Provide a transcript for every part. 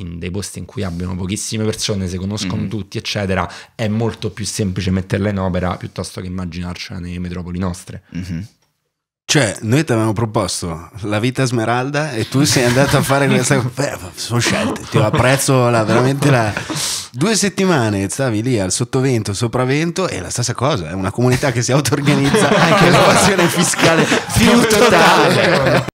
in dei posti in cui abbiano pochissime persone, si conoscono mm. tutti, eccetera, è molto più semplice metterla in opera piuttosto che immaginarcela nelle metropoli nostre. Mm-hmm. Cioè, noi ti avevamo proposto la vita smeralda e tu sei andato a fare questa... Beh, sono scelte, ti apprezzo la, veramente la... Due settimane stavi lì al sottovento, sopravento, è la stessa cosa, è una comunità che si auto-organizza anche l'evasione fiscale più totale.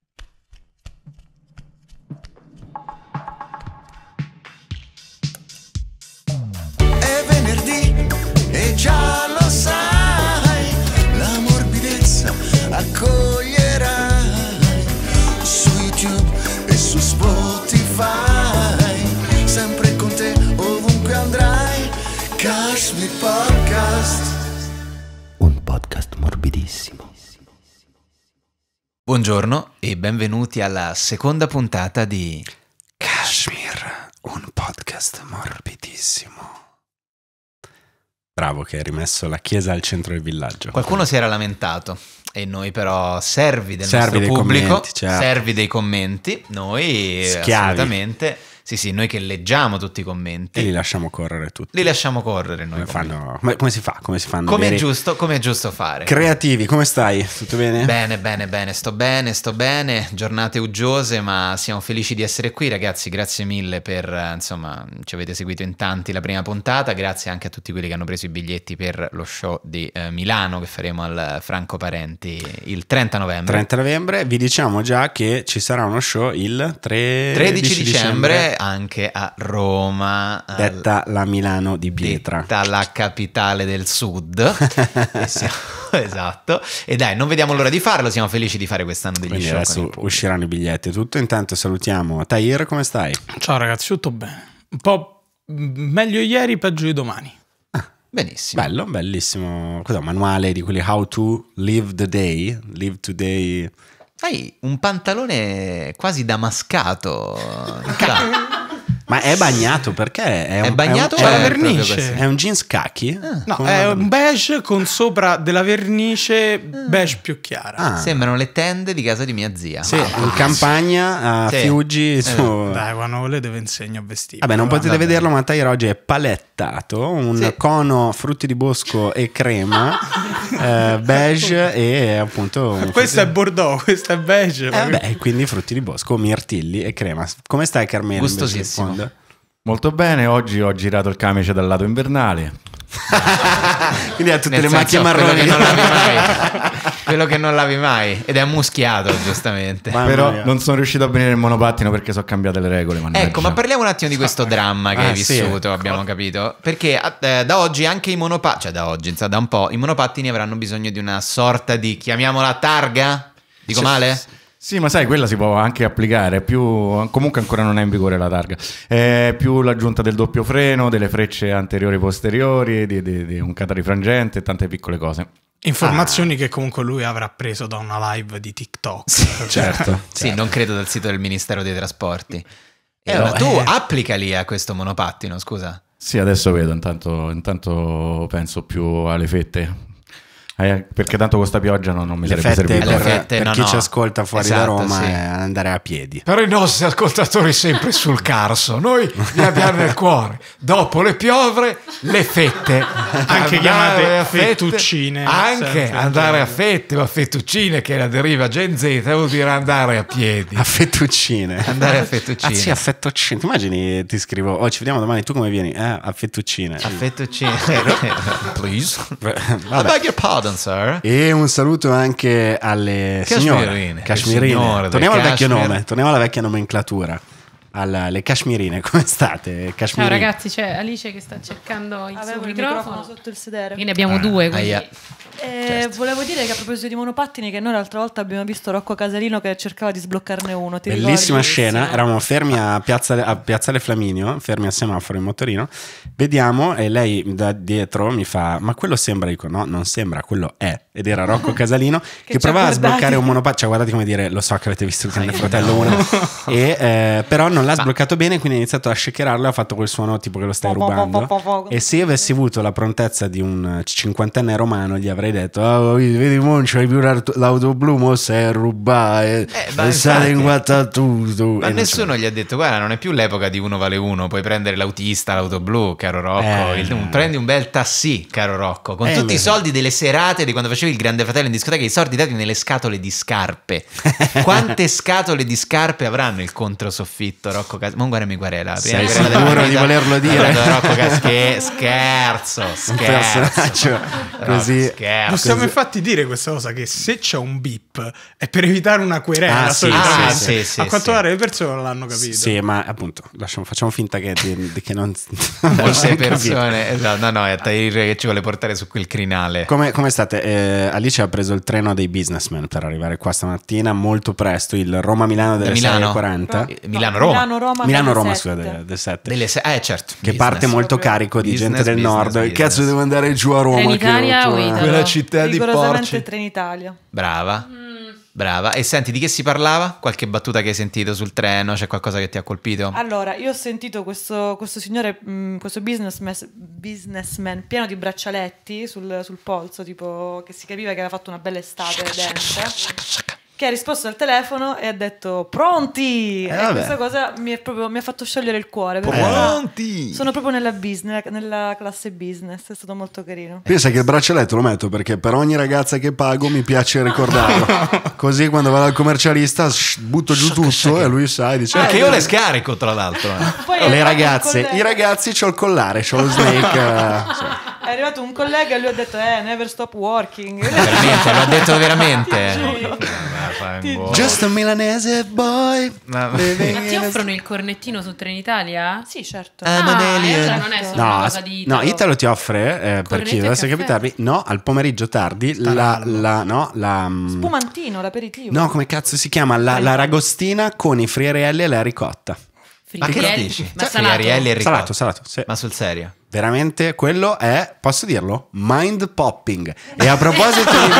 Buongiorno e benvenuti alla seconda puntata di Kashmir, un podcast morbidissimo. Bravo che hai rimesso la chiesa al centro del villaggio. Qualcuno si era lamentato e noi però servi del servi nostro pubblico, commenti, cioè... servi dei commenti, noi Schiavi. assolutamente sì, sì, noi che leggiamo tutti i commenti. E li lasciamo correre tutti. Li lasciamo correre noi. Come, fanno, come, come si fa? Come si fanno? Come è giusto, come è giusto fare. Creativi, come stai? Tutto bene? Bene, bene, bene, sto bene, sto bene. Giornate uggiose, ma siamo felici di essere qui, ragazzi. Grazie mille per, insomma, ci avete seguito in tanti la prima puntata. Grazie anche a tutti quelli che hanno preso i biglietti per lo show di eh, Milano che faremo al Franco Parenti il 30 novembre. 30 novembre, vi diciamo già che ci sarà uno show il 13, 13 dicembre, dicembre anche a Roma. Detta al... la Milano di pietra. Detta la capitale del sud. siamo... esatto. E dai, non vediamo l'ora di farlo, siamo felici di fare quest'anno degli Quindi show. Adesso usciranno i biglietti e tutto. Intanto salutiamo Tahir, come stai? Ciao ragazzi, tutto bene. Un po' meglio ieri, peggio di domani. Benissimo. Bello, bellissimo. Cos'è un manuale di quelli How to Live the Day? Live Today. Hai un pantalone quasi damascato. Ma è bagnato perché è, un, è bagnato è un, è cioè, vernice. È un jeans khaki? Ah, no, è un beige con sopra della vernice ah. beige più chiara. Ah. Sembrano le tende di casa di mia zia. Sì, ah, in campagna a sì. Fiuggi. Eh. Su... Dai, quando volete vi insegno a vestire. Vabbè, non potete vederlo, ma Tai oggi è palette scattato un sì. cono frutti di bosco e crema eh, beige e appunto questo è Bordeaux questo è beige eh, beh, quindi frutti di bosco mirtilli e crema come stai Carmelo gustosissimo molto bene oggi ho girato il camice dal lato invernale quindi ha tutte Nel le macchie marroni non quello che non lavi mai ed è muschiato giustamente Mamma però mia. non sono riuscito a venire in monopattino perché sono cambiate le regole mannaggia. ecco ma parliamo un attimo di questo ah, dramma che ah, hai vissuto sì. abbiamo capito perché eh, da oggi anche i monopattini cioè da oggi insomma da un po' i monopattini avranno bisogno di una sorta di chiamiamola targa dico cioè, male? Sì, ma sai, quella si può anche applicare, più, comunque ancora non è in vigore la targa, è più l'aggiunta del doppio freno, delle frecce anteriori e posteriori, di, di, di un catarifrangente e tante piccole cose. Informazioni ah. che comunque lui avrà preso da una live di TikTok. Sì, certo. certo. sì, certo. non credo dal sito del Ministero dei Trasporti. E eh, allora tu eh. applicali a questo monopattino, scusa. Sì, adesso vedo, intanto, intanto penso più alle fette eh, perché tanto questa pioggia non, non mi le sarebbe fette, servito. Le fette, per, no, chi no. ci ascolta fuori esatto, da Roma sì. è andare a piedi. Però i nostri ascoltatori sempre sul Carso, noi li abbiamo nel cuore. Dopo le piovre, le fette. anche andare chiamate fettuccine. Anche certo, certo. andare a fette, ma fettuccine che è la deriva Gen Z vuol dire andare a piedi. A fettuccine. Andare a fettuccine. Ah sì, a fettuccine. Ti immagini ti scrivo, oh ci vediamo domani, tu come vieni? Eh, a fettuccine. A fettuccine. Please. Vabbè. I beg your pardon. Sir. E un saluto anche alle Cashmirine. Signore, Cashmirine. Torniamo al vecchio nome, torniamo alla vecchia nomenclatura. Alla, le cashmirine, come state? Cashmirine. Ciao ragazzi, c'è Alice che sta cercando il Avevo suo microfono. microfono sotto il sedere. Quindi ne abbiamo ah, due, quindi... Eh, certo. Volevo dire che a proposito di monopattini, che noi l'altra volta abbiamo visto Rocco Casalino che cercava di sbloccarne uno. Ti Bellissima ricordi? scena, eravamo fermi a Piazzale, a Piazzale Flaminio, fermi al semaforo in motorino. Vediamo e lei da dietro mi fa: Ma quello sembra? Dico: No, non sembra, quello è. Ed era Rocco Casalino che, che provava a sbloccare un monopattino. Cioè, guardate come dire: Lo so che avete visto il grande fratello 1, eh, però non l'ha ma. sbloccato bene. Quindi ha iniziato a shakerarlo. Ha fatto quel suono tipo che lo stai po, rubando. Po, po, e se io avessi avuto la prontezza di un cinquantenne romano, gli avrei hai detto, ah, oh, vedi, vedi non c'hai più l'auto blu, mo sei a rubare, eh, è stato inguattato. Ma nessuno gli ha detto, guarda, non è più l'epoca di uno vale uno, puoi prendere l'autista, l'auto blu, caro Rocco, eh, il, prendi un bel tassì, caro Rocco, con eh, tutti i soldi delle serate di quando facevi il Grande Fratello in discoteca, i soldi dati nelle scatole di scarpe. Quante scatole di scarpe avranno il controsoffitto, Rocco Cas... Non guardami qual Sei sicuro di volerlo dire? Rocco Casche, scherzo, scherzo. Un personaggio Rocco, Scherzo certo. Possiamo infatti dire questa cosa che se c'è un bip è per evitare una querela. Ah, sì, ah, sì, sì, a quanto pare le persone non l'hanno capito. Sì, ma appunto, lasciamo, facciamo finta che, di, di che non... Molte persone... Esatto, no, no, è Tahir che ci vuole portare su quel crinale. Come, come state? Eh, Alice ha preso il treno dei businessmen per arrivare qua stamattina molto presto, il Roma-Milano delle 6.40. Eh, Milano-Roma. Milano-Roma, Milano-Roma scusate, del 7. Delle se- eh, certo. Che business. parte molto carico di business, gente del business, nord. Cazzo, devo andare giù a Roma. Trenitalia o Italia? città di Porci. Trenitalia. Brava. Mm. Brava. E senti, di che si parlava? Qualche battuta che hai sentito sul treno? C'è qualcosa che ti ha colpito? Allora, io ho sentito questo, questo signore, mm, questo businessman, businessman, pieno di braccialetti sul, sul polso, tipo che si capiva che aveva fatto una bella estate densa che ha risposto al telefono e ha detto pronti! Eh, e questa cosa mi, è proprio, mi ha fatto sciogliere il cuore. Pronti! Sono proprio nella, business, nella classe business, è stato molto carino. Pensa che il braccialetto lo metto perché per ogni ragazza che pago mi piace ricordarlo. Così quando vado al commercialista shh, butto giù tutto e lui sa e dice... Perché ah, eh, io le eh. scarico tra l'altro. Eh. le ragazze, i ragazzi c'ho il collare, c'ho lo snake. cioè. È arrivato un collega e lui ha detto: Eh, never stop working. Veramente, l'ha detto veramente. Just a milanese boy. Ma, ti offrono il cornettino su Trenitalia? Sì, certo. Ah, ah non è solo no, una cosa di Italo. No, Italo ti offre, eh, per chi dovesse capitarvi, no, al pomeriggio tardi, la, la, no, la, mm, Spumantino, l'aperitivo. No, come cazzo si chiama? La, la ragostina con i friarelli e la ricotta. Friarielli. Ma che dici? Ma cioè, salato. Friarielli salato, salato sì. Ma sul serio? Veramente quello è, posso dirlo, mind popping. E a proposito di mind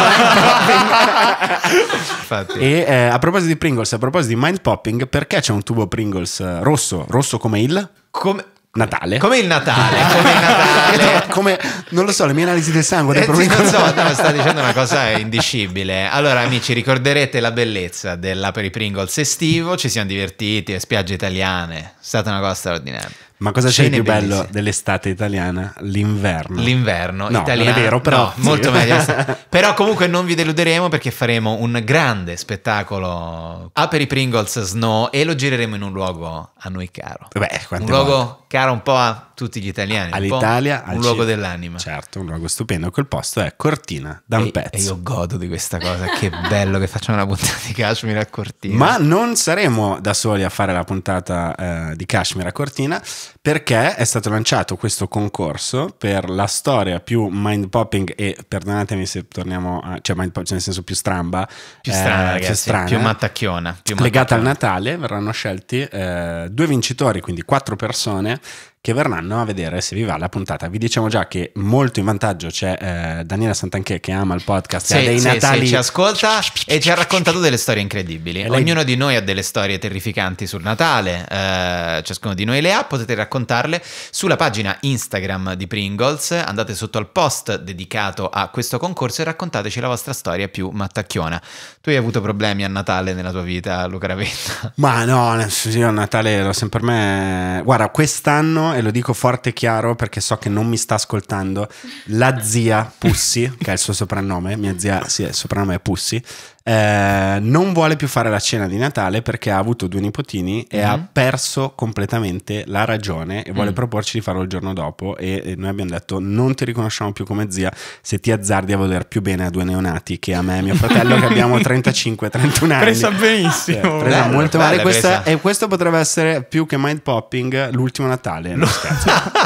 popping, e eh, a proposito di Pringles, a proposito di mind popping, perché c'è un tubo Pringles eh, rosso? Rosso come il? Come, Natale. Come il Natale, come il Natale. come, non lo so, le mie analisi del sangue del eh, problema. Non so, no, sta dicendo una cosa indicibile. Allora, amici, ricorderete la bellezza dell'Aperi Pringles estivo, ci siamo divertiti, le spiagge italiane, è stata una cosa straordinaria. Ma cosa c'è di più bello dell'estate italiana? L'inverno. L'inverno no, italiano. Non è vero, però. No, sì. molto meglio. però comunque non vi deluderemo perché faremo un grande spettacolo a per i Pringles Snow e lo gireremo in un luogo a noi caro. Beh, un luogo volte. caro un po' a tutti gli italiani. All'Italia. Un, al luogo cielo. dell'anima. Certo, un luogo stupendo. Quel posto è Cortina, da un e, pezzo. E io godo di questa cosa. che bello che facciamo una puntata di Kashmir a Cortina. Ma non saremo da soli a fare la puntata eh, di Kashmir a Cortina perché è stato lanciato questo concorso per la storia più mind popping e perdonatemi se torniamo a, cioè mind popping cioè nel senso più stramba, più strana, eh, ragazzi, più, strana, più mattacchiona, più mattacchiona. legata al Natale verranno scelti eh, due vincitori, quindi quattro persone che verranno a vedere se vi va la puntata. Vi diciamo già che molto in vantaggio c'è eh, Daniela Santanchè che ama il podcast, sì, ha dei sì, Natali. Sì, ci ascolta e ci ha raccontato delle storie incredibili. Lei... Ognuno di noi ha delle storie terrificanti sul Natale, eh, ciascuno di noi le ha, potete raccontarle sulla pagina Instagram di Pringles, andate sotto al post dedicato a questo concorso e raccontateci la vostra storia più mattacchiona. Tu hai avuto problemi a Natale nella tua vita, Luca Ravetta? Ma no, io a Natale l'ho sempre per me... Guarda, quest'anno e lo dico forte e chiaro perché so che non mi sta ascoltando, la zia Pussi, che è il suo soprannome, mia zia, sì, il soprannome è Pussi, eh, non vuole più fare la cena di Natale perché ha avuto due nipotini e mm. ha mhm. perso completamente la ragione e vuole mm. proporci di farlo il giorno dopo e, e, noi abbiamo detto non ti riconosciamo più come zia se ti azzardi a voler più bene a due neonati che a me e mio fratello che abbiamo 35-31 anni. Presa benissimo. Eh, presa bella, molto male questa, e questo potrebbe essere più che mind popping l'ultimo Natale. No.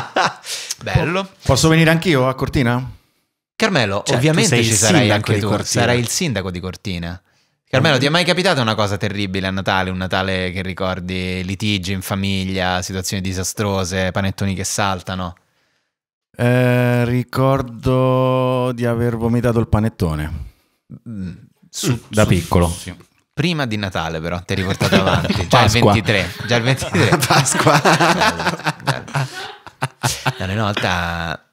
Bello. Posso venire anch'io a Cortina? Carmelo, cioè, ovviamente ci sarai anche tu, sarai il sindaco di Cortina. Carmelo, ti è mai capitata una cosa terribile a Natale? Un Natale che ricordi litigi in famiglia, situazioni disastrose, panettoni che saltano? Eh, ricordo di aver vomitato il panettone. Mm. Su, mm. da su, piccolo. Sì. Prima di Natale però, ti eri portato avanti. già il 23. Già il 23. Pasqua. Bello, bello. No, una volta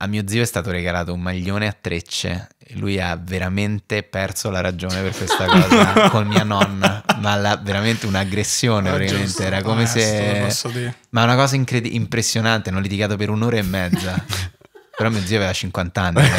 a mio zio è stato regalato un maglione a trecce. Lui ha veramente perso la ragione per questa cosa con mia nonna, ma la, veramente un'aggressione. Ah, era, giusto, era come onesto, ah, se. Ma una cosa incred... impressionante. Hanno litigato per un'ora e mezza. Però mio zio aveva 50 anni, un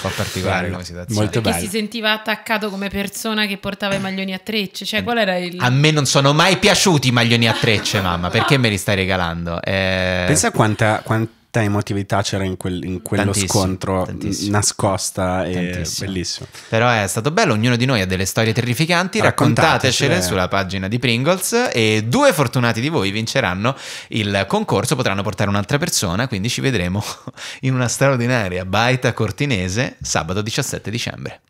po' particolare come situazione. Molto Perché si sentiva attaccato come persona che portava i maglioni a trecce. Cioè, qual era il. A me non sono mai piaciuti i maglioni a trecce, mamma. Perché me li stai regalando? Eh... Pensa quanta, quanta tanta emotività c'era in, quel, in quello tantissimo, scontro tantissimo. nascosta e tantissimo. bellissimo. Però è stato bello, ognuno di noi ha delle storie terrificanti, raccontatecele, sulla pagina di Pringles e due fortunati di voi vinceranno il concorso, potranno portare un'altra persona, quindi ci vedremo in una straordinaria baita cortinese sabato 17 dicembre.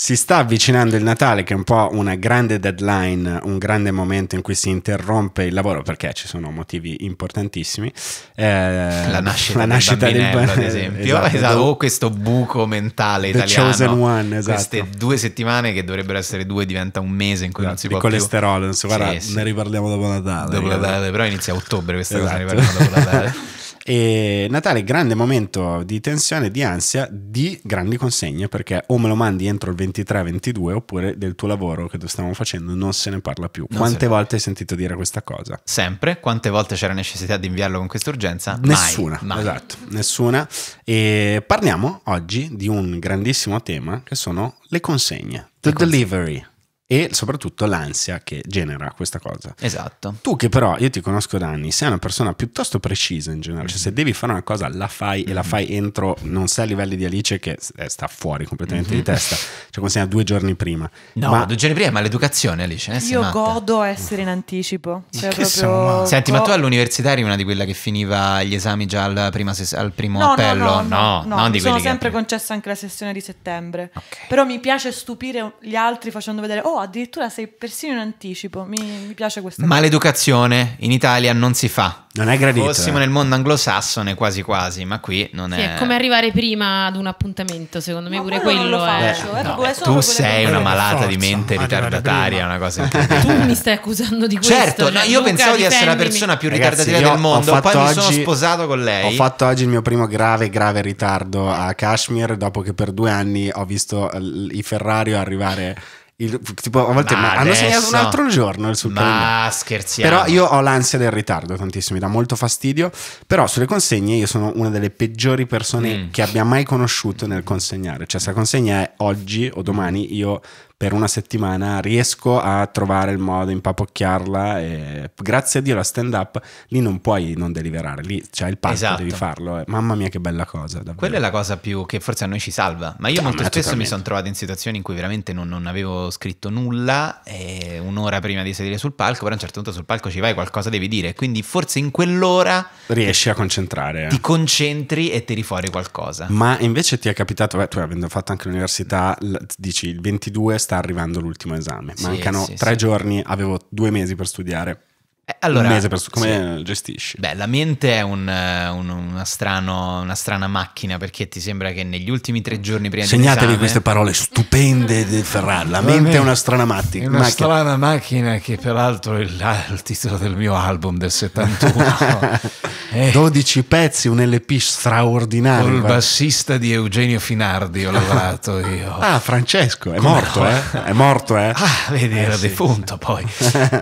Si sta avvicinando il Natale, che è un po' una grande deadline, un grande momento in cui si interrompe il lavoro perché ci sono motivi importantissimi. Eh, la nascita, la nascita del, del bambino, ad esempio. Esatto, esatto. O questo buco mentale The italiano. Chosen One, esatto. Queste due settimane che dovrebbero essere due diventa un mese in cui esatto, non si può Il colesterolo, più... Guarda, sì, ne riparliamo dopo Natale. Dopo Natale, però inizia ottobre questa cosa, esatto. ne riparliamo dopo Natale. E Natale, grande momento di tensione, di ansia, di grandi consegne, perché o me lo mandi entro il 23-22 oppure del tuo lavoro che tu stiamo facendo non se ne parla più. Non quante volte hai sentito dire questa cosa? Sempre. Quante volte c'era necessità di inviarlo con questa urgenza? Nessuna. Mai. Esatto, nessuna. E parliamo oggi di un grandissimo tema che sono le consegne, the le consegne. delivery e soprattutto l'ansia che genera questa cosa. Esatto. Tu che però, io ti conosco da anni, sei una persona piuttosto precisa in generale, cioè se mm-hmm. devi fare una cosa la fai mm-hmm. e la mm-hmm. fai entro, non sei a livelli di Alice che eh, sta fuori completamente mm-hmm. di testa, cioè consegna due giorni prima. No, ma... due giorni prima ma l'educazione Alice. Eh, io godo essere in anticipo. Cioè proprio... Senti, ma tu all'università eri una di quelle che finiva gli esami già al, prima ses- al primo no, appello? No, no, no, no, no sono sempre che... concessa anche la sessione di settembre. Okay. Però mi piace stupire gli altri facendo vedere, oh Oh, addirittura sei persino in anticipo. Mi, mi piace questa cosa. Maleducazione in Italia non si fa. Non è gradito. Fossimo eh. nel mondo anglosassone quasi quasi, ma qui non sì, è... è come arrivare prima ad un appuntamento, secondo me ma pure quello lo faccio, eh. no. Tu sei una malata di mente ah, ritardataria, una cosa incredibile. Tu mi stai accusando di certo, questo. Certo, no, io Luca, pensavo di essere la persona più ritardataria del mondo, poi oggi, mi sono sposato con lei. Ho fatto oggi il mio primo grave grave ritardo a Kashmir dopo che per due anni ho visto i Ferrari arrivare il, tipo, a volte ma hanno segnato un altro giorno sul ma calendario. scherziamo. Però io ho l'ansia del ritardo tantissimo, mi dà molto fastidio. Però sulle consegne io sono una delle peggiori persone mm. che abbia mai conosciuto nel consegnare. Cioè, se la consegna è oggi o domani, io per una settimana riesco a trovare il modo, impapocchiarla e grazie a Dio la stand up lì non puoi non deliberare, lì c'è il passo, esatto. devi farlo. Mamma mia che bella cosa. Davvero. Quella è la cosa più che forse a noi ci salva, ma io no, ah, molto ma spesso totalmente. mi sono trovato in situazioni in cui veramente non, non avevo scritto nulla e un'ora prima di salire sul palco, però a un certo punto sul palco ci vai, qualcosa devi dire, quindi forse in quell'ora riesci a concentrare. Eh. Ti concentri e tiri fuori qualcosa. Ma invece ti è capitato, beh, tu avendo fatto anche l'università, dici il 22 sta arrivando l'ultimo esame. Mancano sì, tre sì. giorni, avevo due mesi per studiare. Eh, allora, un mese per, come sì. gestisci? Beh, la mente è un, eh, un, una, strano, una, strana macchina perché ti sembra che negli ultimi tre giorni prima Segnatevi di. Segnatevi queste parole stupende di Ferrari. La mente è una strana matti- è una macchina. Una strana macchina che peraltro è il, il titolo del mio album del 71. eh. 12 pezzi, un LP straordinario. Col bassista di Eugenio Finardi ho lavorato io. ah, Francesco, è come morto, no? eh? È morto, eh? Ah, vedi, eh, era sì. defunto poi.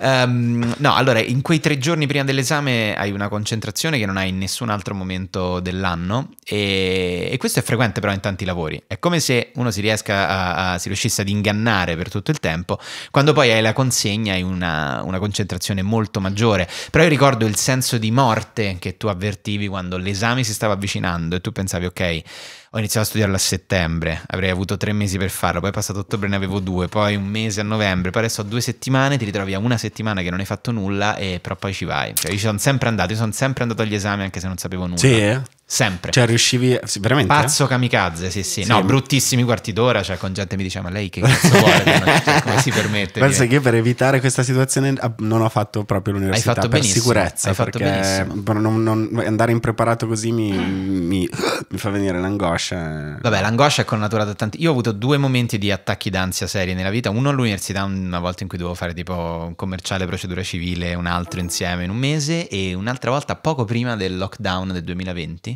um, no, allora, in in quei tre giorni prima dell'esame hai una concentrazione che non hai in nessun altro momento dell'anno e, e questo è frequente però in tanti lavori. È come se uno si, a, a, si riuscisse ad ingannare per tutto il tempo, quando poi hai la consegna hai una, una concentrazione molto maggiore. Però io ricordo il senso di morte che tu avvertivi quando l'esame si stava avvicinando e tu pensavi ok ho iniziato a studiarlo a settembre, avrei avuto tre mesi per farlo, poi è passato ottobre ne avevo due, poi un mese a novembre, poi adesso ho due settimane, ti ritrovi a una settimana che non hai fatto nulla e però poi ci vai. Cioè io ci sono sempre andato, io sono sempre andato agli esami anche se non sapevo nulla. Sì, eh? Sempre. Cioè, riuscivi veramente? Pazzo kamikaze, sì, sì, sì. No, bruttissimi quarti d'ora, cioè con gente mi diceva, ma lei che cazzo vuole? Cioè, come si permette? Penso che per evitare questa situazione ah, non ho fatto proprio l'università fatto per benissimo. sicurezza. Hai fatto benissimo. Non, non, andare impreparato così mi, mi, mi, fa venire l'angoscia. Vabbè, l'angoscia è connaturata da tanti. Io ho avuto due momenti di attacchi d'ansia seri nella vita. Uno all'università, una volta in cui dovevo fare tipo un commerciale, procedura civile, un altro insieme in un mese, e un'altra volta poco prima del lockdown del 2020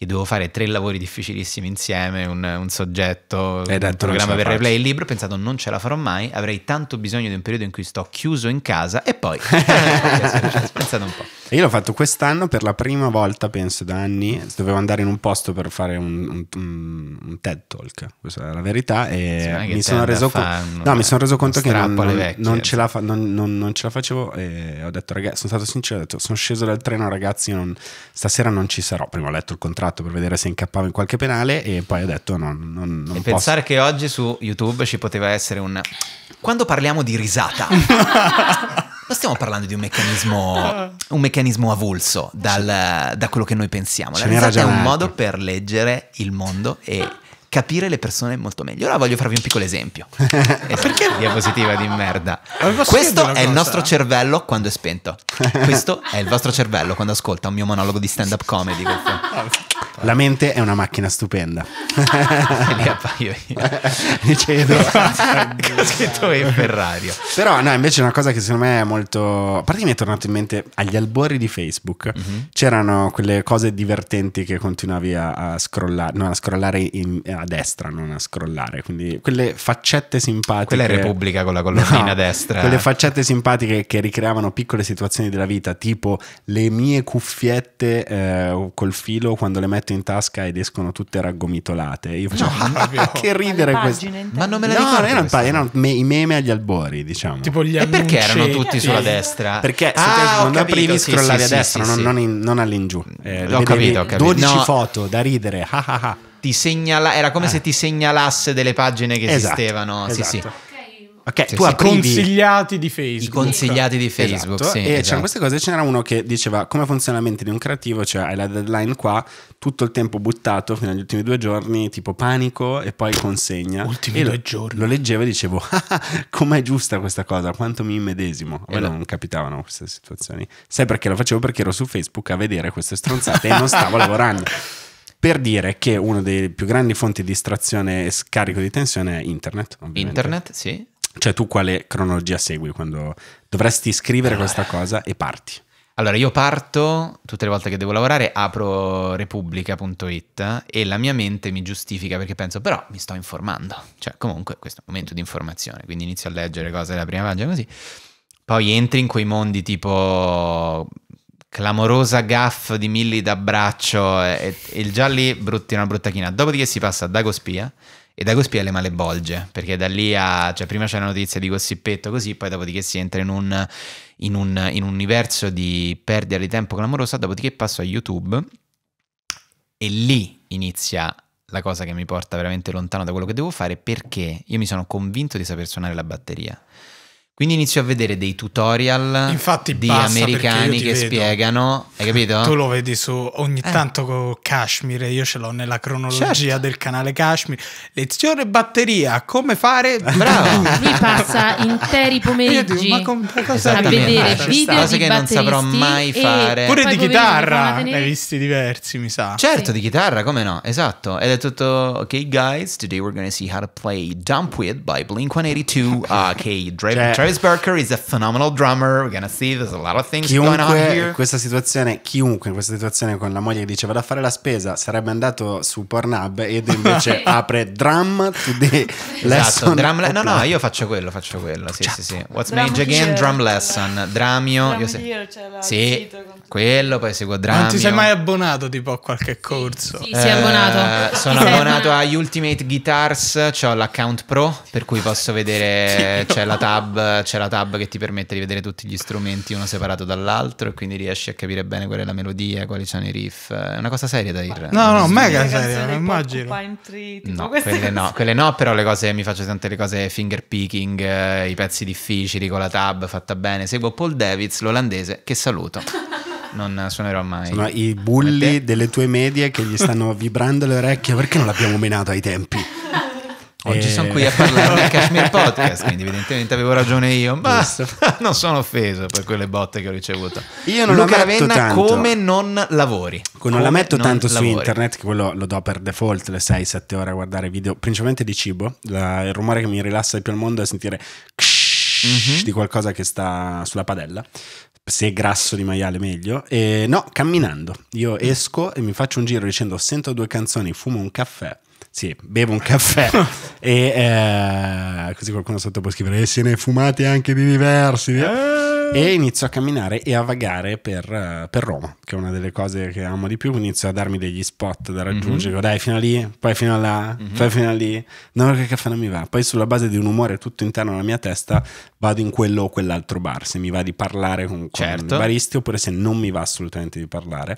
che devo fare tre lavori difficilissimi insieme, un, un soggetto, Ed eh, un programma per replay il libro, ho pensato non ce la farò mai, avrei tanto bisogno di un periodo in cui sto chiuso in casa e poi... pensato un po'. io l'ho fatto quest'anno per la prima volta, penso, da anni. Dovevo andare in un posto per fare un, un, un TED Talk, questa è la verità. E mi sono, reso con... no, mi sono reso conto che non, non, non, ce fa... non, ce la facevo. E ho detto, ragazzi, sono stato sincero, ho detto, sono sceso dal treno, ragazzi, stasera non ci sarò. Prima ho letto il contratto fatto per vedere se incappava in qualche penale e poi ho detto no, non, non e posso. pensare che oggi su YouTube ci poteva essere un... Quando parliamo di risata... non stiamo parlando di un meccanismo, un meccanismo avulso dal, da quello che noi pensiamo. La risata è un modo per leggere il mondo e capire le persone molto meglio. Ora voglio farvi un piccolo esempio. Eh, perché diapositiva di merda? Questo è il nostro cervello quando è spento. Questo è il vostro cervello quando ascolta un mio monologo di stand-up comedy. La mente è una macchina stupenda. e lì appaio io. Cedo. Ho scritto in Ferrari. Però no, invece una cosa che secondo me è molto... A parte mi è tornato in mente agli albori di Facebook. Mm-hmm. C'erano quelle cose divertenti che continuavi a, a scrollare, non a scrollare in, a a destra, non a scrollare. Quindi quelle faccette simpatiche. Quella è Repubblica con la colonnina no, a destra. Quelle faccette simpatiche che ricreavano piccole situazioni della vita, tipo le mie cuffiette eh, col filo quando le metto in tasca ed escono tutte raggomitolate. Io facevo no, che ridere questo. Ma non me la no, Erano, erano me, i meme agli albori, diciamo. Tipo gli e perché erano tutti sulla eh. destra? Perché ah, se quando capito, aprivi sì, scrollavi sì, a destra, non, non, non all'ingiù. Eh, ho capito, ho capito. 12 no. foto da ridere ti segnala, era come eh. se ti segnalasse delle pagine che esatto, esistevano. Esatto. Sì, sì. Esatto. Okay, cioè, tu aprivi consigliati di Facebook. I consigliati di esatto. Facebook, esatto. sì, E esatto. c'erano queste cose, ce n'era uno che diceva come funziona la mente di un creativo, cioè hai la deadline qua, tutto il tempo buttato fino agli ultimi due giorni, tipo panico e poi consegna. Ultimi e due lo, giorni. Lo leggevo e dicevo, ah, com'è giusta questa cosa, quanto mi immedesimo. A me esatto. non capitavano queste situazioni. Sai perché lo facevo? Perché ero su Facebook a vedere queste stronzate e non stavo lavorando. per dire che una delle più grandi fonti di distrazione e scarico di tensione è internet. Ovviamente. Internet, sì. Cioè tu quale cronologia segui quando dovresti scrivere allora. questa cosa e parti? Allora, io parto tutte le volte che devo lavorare, apro repubblica.it e la mia mente mi giustifica perché penso, però mi sto informando. Cioè, comunque, questo è un momento di informazione, quindi inizio a leggere cose della prima pagina così. Poi entri in quei mondi tipo clamorosa gaff di Milli d'abbraccio e, e il Gialli brutti una brutta china. Dopodiché si passa a Dagospia e Dagospia le male bolge, perché da lì a... cioè prima c'è la notizia di gossipetto così, poi dopodiché si entra in un, in un, in un universo di perdita di tempo clamorosa, dopodiché passo a YouTube e lì inizia la cosa che mi porta veramente lontano da quello che devo fare perché io mi sono convinto di saper suonare la batteria. Quindi inizio a vedere dei tutorial Infatti, di americani che vedo. spiegano, hai capito? Tu lo vedi su ogni eh. tanto con Kashmir, io ce l'ho nella cronologia certo. del canale Kashmir. Lezione batteria, come fare? Bravo. Lui passa interi pomeriggi dico, ma com- cosa a vedere cioè, video cose che non saprò mai fare. Pure di chitarra, ne hai visti diversi, mi sa. Certo, sì. di chitarra, come no? Esatto. Ed è tutto Ok guys, today we're gonna see how to play Dump With by Blink-182. Uh, ok, Drive cioè, Travis Barker is a phenomenal drummer. We're gonna see there's a lot of things chiunque going on here. In questa situazione, chiunque in questa situazione con la moglie che dice vado a fare la spesa, sarebbe andato su Pornhub ed invece apre drum today esatto, lesson. Esatto, drum le- no, no, io faccio quello, faccio quello. Sì, sì, sì. What's drum Mage Again? Drum lesson. Dramio. Drum io se- sì, quello, poi seguo Dramio. Non ti sei mai abbonato tipo a qualche corso? Sì, sì, eh, sì abbonato. Sono abbonato agli Ultimate Guitars, ho l'account pro per cui posso vedere, c'è la tab eh, c'è la tab che ti permette di vedere tutti gli strumenti uno separato dall'altro e quindi riesci a capire bene qual è la melodia, quali sono i riff. È una cosa seria da dire. No, no, mega seria, immagino. Tree, no, quelle no, quelle no, però le cose, mi faccio tante le cose finger picking, eh, i pezzi difficili con la tab fatta bene. Seguo Paul Davids, l'olandese, che saluto. non suonerò mai. Sono i bulli delle tue medie che gli stanno vibrando le orecchie perché non l'abbiamo menato ai tempi. Oggi e... sono eh. qui a parlare del Kashmir Podcast, quindi evidentemente avevo ragione io, ma non sono offeso per quelle botte che ho ricevuto. Io non Luca la metto Ravenna, tanto. come non lavori? Come non la metto tanto su internet, che quello lo do per default le 6-7 ore a guardare video, principalmente di cibo. La, il rumore che mi rilassa di più al mondo è sentire mm-hmm. di qualcosa che sta sulla padella se è grasso di maiale meglio. E no, camminando. Io mm. esco e mi faccio un giro dicendo sento due canzoni, fumo un caffè sì, bevo un caffè e eh, così qualcuno sotto può scrivere e eh, se ne fumate anche di diversi. Eh. E inizio a camminare e a vagare per, eh, per, Roma, che è una delle cose che amo di più. Inizio a darmi degli spot da raggiungere, mm-hmm. dai, fino a lì, poi fino a là, mm-hmm. poi fino a lì. No, che caffè non mi va. Poi, sulla base di un umore tutto interno alla mia testa, vado in quello o quell'altro bar. Se mi va di parlare con, con certo. baristi, oppure se non mi va assolutamente di parlare,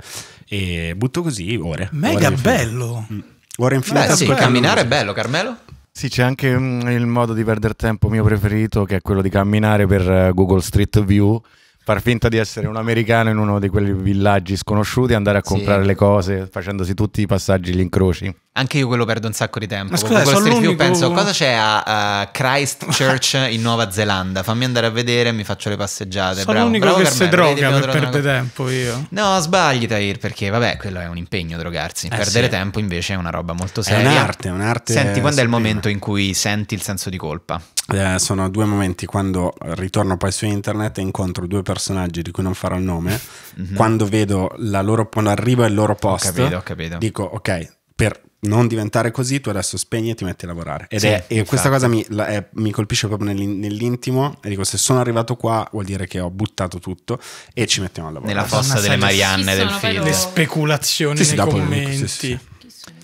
e butto così ore. Mega ore bello! Mm. Ora infinita. Beh, sì, camminare è bello, Carmelo. Sì, c'è anche mm, il modo di perdere tempo mio preferito che è quello di camminare per eh, Google Street View far finta di essere un americano in uno di quei villaggi sconosciuti, andare a comprare sì. le cose facendosi tutti i passaggi, gli incroci. Anche io quello perdo un sacco di tempo. Ma scusa, sono l'unico... Io penso, cosa c'è a uh, Christchurch in Nuova Zelanda? Fammi andare a vedere, e mi faccio le passeggiate. Sono bravo, l'unico bravo che si droga per perdere tempo io. No, sbagli Tahir, perché vabbè, quello è un impegno drogarsi. Eh, perdere sì. tempo invece è una roba molto seria. È un'arte, è un'arte. Senti, quando è il momento in cui senti il senso di colpa? Eh, sono due momenti, quando ritorno poi su internet e incontro due persone personaggi di cui non farò il nome, mm-hmm. quando vedo la loro, quando arrivo al loro posto, ho capito, ho capito. dico ok, per non diventare così, tu adesso spegni e ti metti a lavorare. Ed sì, è, e questa esatto. cosa mi, la, è, mi colpisce proprio nell'intimo. E dico: se sono arrivato qua, vuol dire che ho buttato tutto e ci mettiamo a lavorare. Nella fossa delle Marianne del film. Le speculazioni sì, nei commenti. Dico, sì, sì.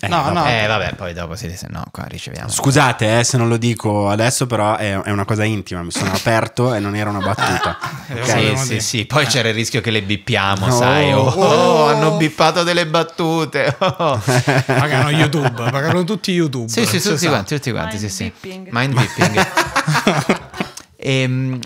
Eh, no, no. Eh, vabbè, poi dopo si dice no, qua riceviamo. Scusate eh, se non lo dico adesso, però è, è, una cosa intima. Mi sono aperto e non era una battuta. okay? Sì, sì, sì. Poi c'era il rischio che le bippiamo, no. sai. Oh, oh, oh, hanno bippato delle battute. Oh. pagano YouTube, pagano tutti YouTube. Sì, sì, tutti esatto. quanti, tutti quanti, Mind sì, sì. Mind bipping. e, ehm,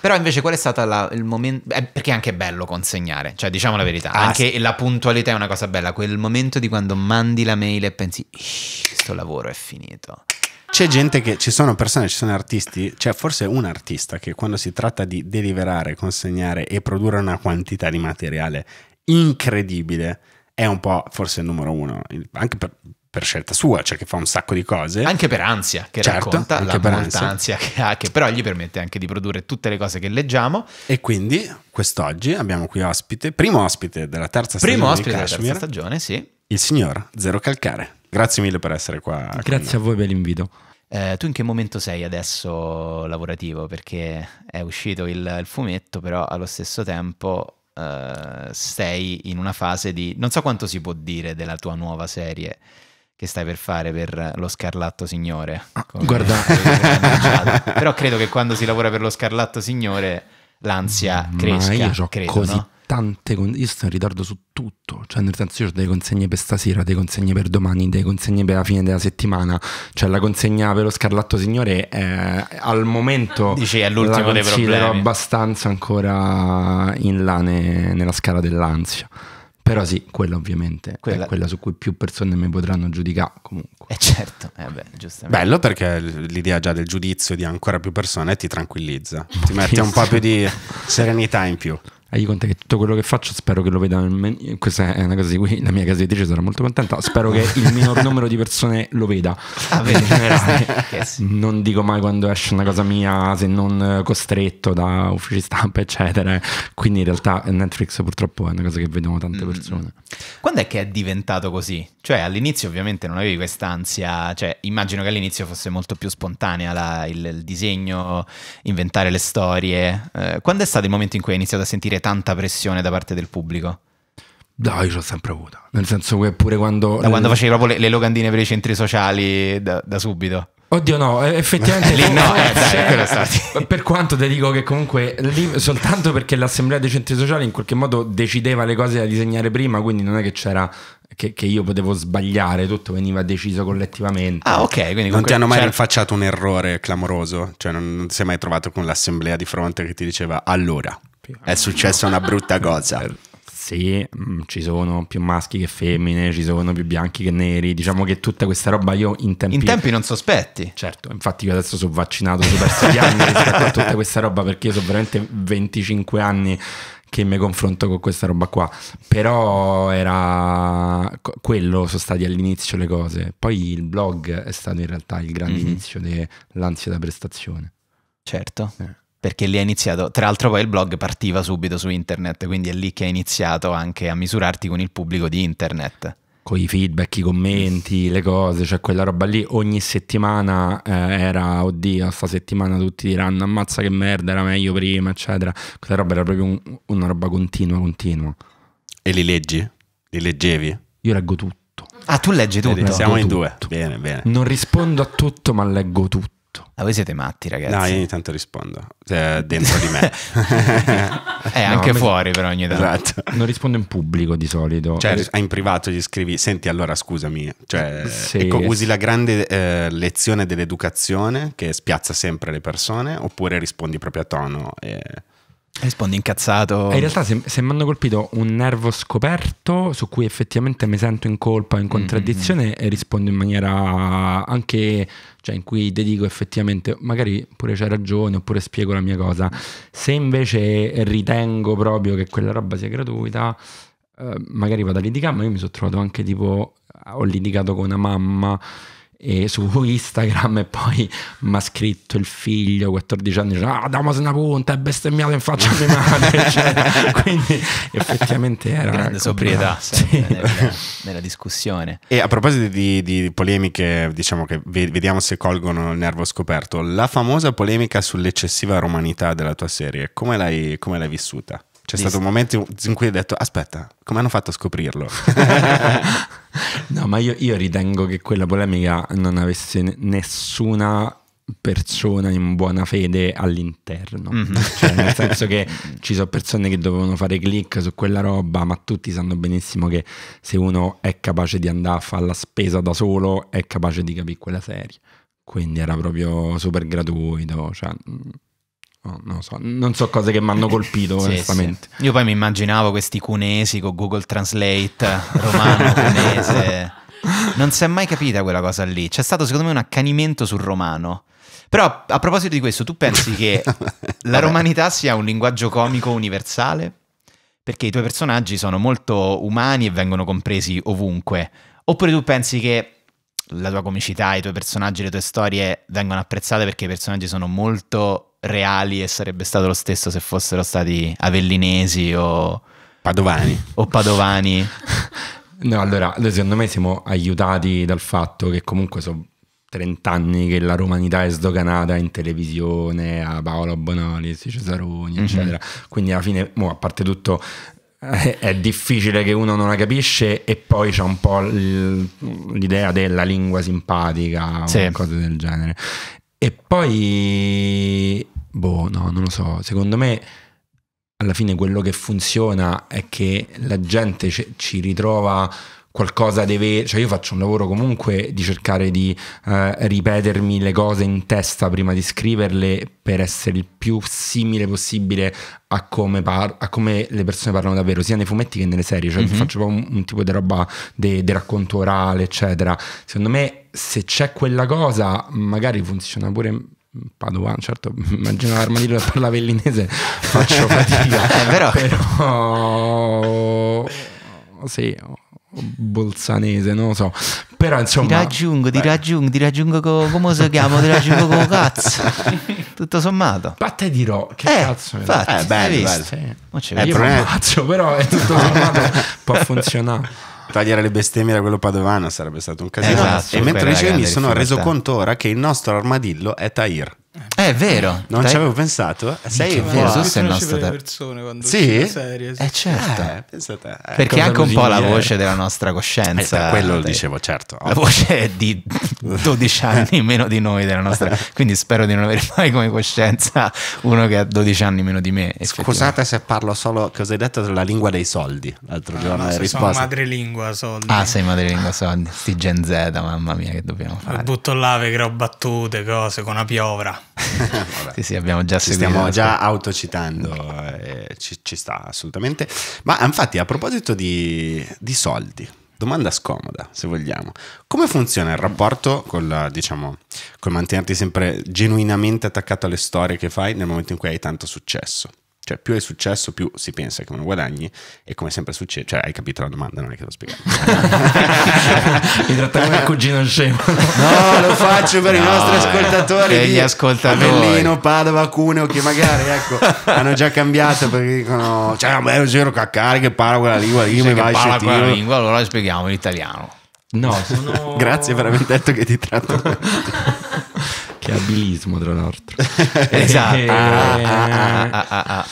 però invece qual è stato la, il momento... Eh, perché è anche bello consegnare, cioè diciamo la verità, ah, anche sì. la puntualità è una cosa bella, quel momento di quando mandi la mail e pensi, questo lavoro è finito. C'è gente che, ci sono persone, ci sono artisti, c'è cioè forse un artista che quando si tratta di deliverare, consegnare e produrre una quantità di materiale incredibile, è un po' forse il numero uno, anche per, per scelta sua, cioè che fa un sacco di cose. Anche per ansia, che certo, racconta anche la per ansia. ansia che ha, che però gli permette anche di produrre tutte le cose che leggiamo. E quindi quest'oggi abbiamo qui ospite, primo ospite della terza primo stagione. Primo ospite della terza stagione, sì. Il signor Zero Calcare. Grazie mille per essere qua. Grazie a voi per l'invito. Eh, tu in che momento sei adesso lavorativo? Perché è uscito il, il fumetto, però allo stesso tempo eh, sei in una fase di... Non so quanto si può dire della tua nuova serie, che stai per fare per lo Scarlatto Signore. Ah, guarda. Però credo che quando si lavora per lo Scarlatto Signore l'ansia cresca. Ma io ho credo, così no? tante con- io sto in ritardo su tutto, cioè nel senso io ho delle consegne per stasera, delle consegne per domani, delle consegne per la fine della settimana, cioè la consegna per lo Scarlatto Signore è, al momento Dici, è l'ultimo dei problemi. abbastanza ancora in là ne- nella scala dell'ansia. Però sì, quella ovviamente quella... è quella su cui più persone mi potranno giudicare comunque. Eh certo, eh beh, giustamente. Bello perché l'idea già del giudizio di ancora più persone ti tranquillizza, ti mette un po' più di serenità in più agli conta che tutto quello che faccio spero che lo veda men- questa è una cosa di cui la mia casa editrice sarà molto contenta spero che il minor numero di persone lo veda ah, in generale yes. non dico mai quando esce una cosa mia se non costretto da uffici stampa eccetera quindi in realtà Netflix purtroppo è una cosa che vedono tante mm-hmm. persone quando è che è diventato così? cioè all'inizio ovviamente non avevi quest'ansia cioè immagino che all'inizio fosse molto più spontanea la, il, il, disegno inventare le storie eh, quando è stato il momento in cui hai iniziato a sentire tanta pressione da parte del pubblico? No, io l'ho sempre avuta. Nel senso che pure quando. Da quando facevi proprio le, le locandine per i centri sociali da, da subito. Oddio, no, effettivamente. lì no, eh, dai, cioè, per quanto ti dico che comunque lì soltanto perché l'assemblea dei centri sociali in qualche modo decideva le cose da disegnare prima, quindi non è che c'era. Che, che io potevo sbagliare, tutto veniva deciso collettivamente. Ah, ok. Quindi non ti hanno mai rinfacciato un errore clamoroso? Cioè, non, non si è mai trovato con l'assemblea di fronte che ti diceva allora esempio. È successa una brutta cosa. Sì, mm, ci sono più maschi che femmine, ci sono più bianchi che neri. Diciamo che tutta questa roba io in tempi. In tempi non sospetti. Certo, infatti io adesso sono vaccinato, sono perso gli anni rispetto cioè, a tutta questa roba perché io sono veramente 25 anni che mi confronto con questa roba qua. Però era quello sono stati all'inizio le cose. Poi il blog è stato in realtà il grande mm-hmm. inizio dell'ansia da prestazione. Certo. Eh perché lì è iniziato, tra l'altro poi il blog partiva subito su internet, quindi è lì che hai iniziato anche a misurarti con il pubblico di internet. Con i feedback, i commenti, le cose, cioè quella roba lì ogni settimana eh, era, oddio, sta settimana tutti diranno ammazza che merda, era meglio prima, eccetera. Quella roba era proprio un, una roba continua, continua. E li leggi? Li leggevi? Io leggo tutto. Ah, tu leggi tutto? Siamo in tutto. due. Bene, bene. Non rispondo a tutto, ma leggo tutto tutto. Esatto. Ma voi siete matti, ragazzi. No, io ogni tanto rispondo. Eh, dentro di me. eh, anche mi... fuori, però ogni tanto. Esatto. Non rispondo in pubblico di solito. Cioè, eh, in privato gli scrivi: Senti, allora scusami. Cioè, sì. ecco, usi la grande eh, lezione dell'educazione che spiazza sempre le persone, oppure rispondi proprio a tono. E Rispondi incazzato. E eh, in realtà se, se mi hanno colpito un nervo scoperto su cui effettivamente mi sento in colpa, in mm, contraddizione mm-hmm. e rispondo in maniera anche, cioè in cui dedico effettivamente, magari pure c'è ragione oppure spiego la mia cosa. Se invece ritengo proprio che quella roba sia gratuita, eh, magari vado a litigare, ma io mi sono trovato anche tipo, ho litigato con una mamma e su Instagram e poi mi ha scritto il figlio 14 anni dice ah damos una punta è bestemmiato in faccia a mia madre cioè, quindi effettivamente era grande sobrietà sì. Cioè, nella, nella, discussione e a proposito di, di, polemiche diciamo che vediamo se colgono il nervo scoperto la famosa polemica sull'eccessiva romanità della tua serie come l'hai vissuta? C'è stato un momento in cui hai detto, aspetta, come hanno fatto a scoprirlo? no, ma io, io, ritengo che quella polemica non avesse nessuna persona in buona fede all'interno. Mm -hmm. cioè, nel senso che ci sono persone che dovevano fare click su quella roba, ma tutti sanno benissimo che se uno è capace di andare a fare la spesa da solo, è capace di capire quella serie. Quindi era proprio super gratuito. Cioè, mm. Oh, non, so. non, so, cose che mi hanno colpito, sì, onestamente. Sì. Io poi mi immaginavo questi cunesi con Google Translate romano-cunese. non si è mai capita quella cosa lì. C'è stato, secondo me, un accanimento sul romano. Però a proposito di questo, tu pensi che la romanità sia un linguaggio comico universale? Perché i tuoi personaggi sono molto umani e vengono compresi ovunque. Oppure tu pensi che la tua comicità, i tuoi personaggi, le tue storie vengono apprezzate perché i personaggi sono molto reali e sarebbe stato lo stesso se fossero stati avellinesi o padovani. O padovani. no, allora, secondo me siamo aiutati dal fatto che comunque sono 30 anni che la romanità è sdoganata in televisione a Paolo Bonolis, Cesaroni, mm -hmm. eccetera. Quindi alla fine, mo, a parte tutto, eh, è difficile che uno non la capisce e poi c'è un po' l'idea della lingua simpatica o sì. cose del genere e poi, boh, no, non lo so, secondo me alla fine quello che funziona è che la gente ci ritrova qualcosa di vero, cioè io faccio un lavoro comunque di cercare di eh, ripetermi le cose in testa prima di scriverle per essere il più simile possibile a come, par- a come le persone parlano davvero, sia nei fumetti che nelle serie, cioè mm-hmm. faccio un, un, tipo di roba di racconto orale, eccetera. Secondo me se c'è quella cosa, magari funziona pure Padovan, certo, immagino l'armadillo che parla vellinese, faccio fatica, però... però... Sì, bolsanese, non lo so. Però insomma... Ti raggiungo, beh. ti raggiungo, ti raggiungo co, come si chiama? Ti raggiungo con cazzo. Tutto sommato. Ma te dirò, che eh, cazzo è? Infatti, eh, bello, bello. Sì. Non c'è eh, io però è... però tutto sommato può funzionare togliere le bestemmie da quello padovano sarebbe stato un casino. Esatto, e mentre dicevi mi sono difficoltà. reso conto ora che il nostro armadillo è Tahir. Eh, è vero. Non dai. ci avevo pensato. Eh. Sei vero. sei il nostro te. quando sì? serie. Sì. Eh certo. Eh, eh, Perché è anche un po' la voce della nostra coscienza. Eh, quello lo dicevo, certo. La voce è di 12 anni meno di noi della nostra. Quindi spero di non avere mai come coscienza uno che ha 12 anni meno di me. Scusate se parlo solo, cosa hai detto, della lingua dei soldi. L'altro ah, giorno no, Sono madrelingua soldi. Ah, sei madrelingua soldi. Sti Gen Z, mamma mia che dobbiamo fare. Butto là, che ho battute, cose, con la piovra. sì, sì, abbiamo già Ci stiamo già autocitando, eh. eh, ci, ci, sta assolutamente. Ma ah, infatti, a proposito di, di, soldi, domanda scomoda, se vogliamo. Come funziona il rapporto con, diciamo, col mantenerti sempre genuinamente attaccato alle storie che fai nel momento in cui hai tanto successo? Cioè, più hai successo, più si pensa che non guadagni, e come sempre succede, cioè, hai capito la domanda, non è che lo spiegata. Mi tratta come cugino scemo. No, lo faccio per no, i nostri eh. ascoltatori. Per gli ascoltatori. Avellino, Padova, Cuneo, che magari ecco, hanno già cambiato perché dicono, cioè, ma è un giro caccare che parla quella lingua, io mi vai a quella lingua, allora spieghiamo in italiano. No, sono... Grazie per aver detto che ti tratto che è abilismo, tra l'altro. esatto. Ah, ah, ah,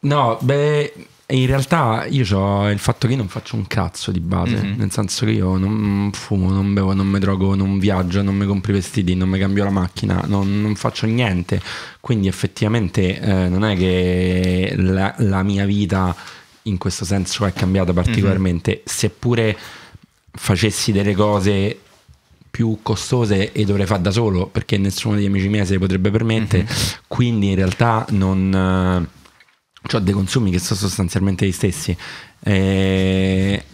no, beh, in realtà io ho il fatto che io non faccio un cazzo di base, mm-hmm. nel senso che io non fumo, non bevo, non mi drogo, non viaggio, non mi compro i vestiti, non mi cambio la macchina, non, non faccio niente. Quindi effettivamente eh, non è che la, la, mia vita in questo senso è cambiata mhm. particolarmente, mm-hmm. seppure facessi delle cose più costose e dovrei fare da solo perché nessuno degli amici miei se le potrebbe permettere. Mm-hmm. Quindi in realtà non eh, ho dei consumi che sono sostanzialmente gli stessi. E...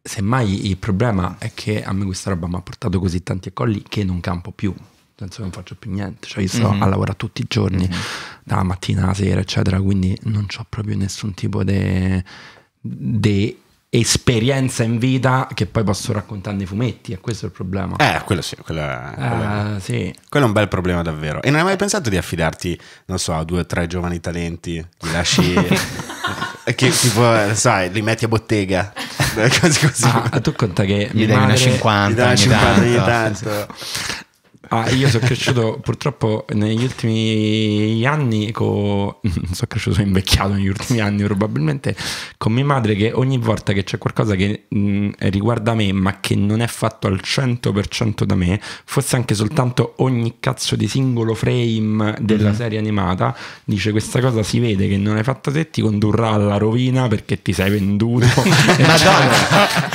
Semmai il problema è che a me questa roba mi ha portato così tanti colli che non campo più, penso che non faccio più niente, cioè io sto mm-hmm. a lavorare tutti i giorni, mm-hmm. dalla mattina alla sera, eccetera, quindi non ho proprio nessun tipo di esperienza in vita che poi posso raccontare nei fumetti, e questo è il problema. Eh, quello sì, quello è, ah, quello, uh, sì. quello è un bel problema davvero. E non hai mai pensato di affidarti, non so, a due o tre giovani talenti, li lasci... che tipo, sai, li metti a bottega. così, così. Ah, tu conta che... mi dai una 50 gli dai una 50 ogni tanto. Ogni tanto. Ah, io sono cresciuto purtroppo negli ultimi anni, con... sono cresciuto, sono invecchiato negli ultimi anni probabilmente, con mia madre che ogni volta che c'è qualcosa che mh, mm, riguarda me ma che non è fatto al 100% da me, fosse anche soltanto ogni cazzo di singolo frame della mm. serie animata, dice questa cosa si vede che non è fatta te, ti condurrà alla rovina perché ti sei venduto. Madonna,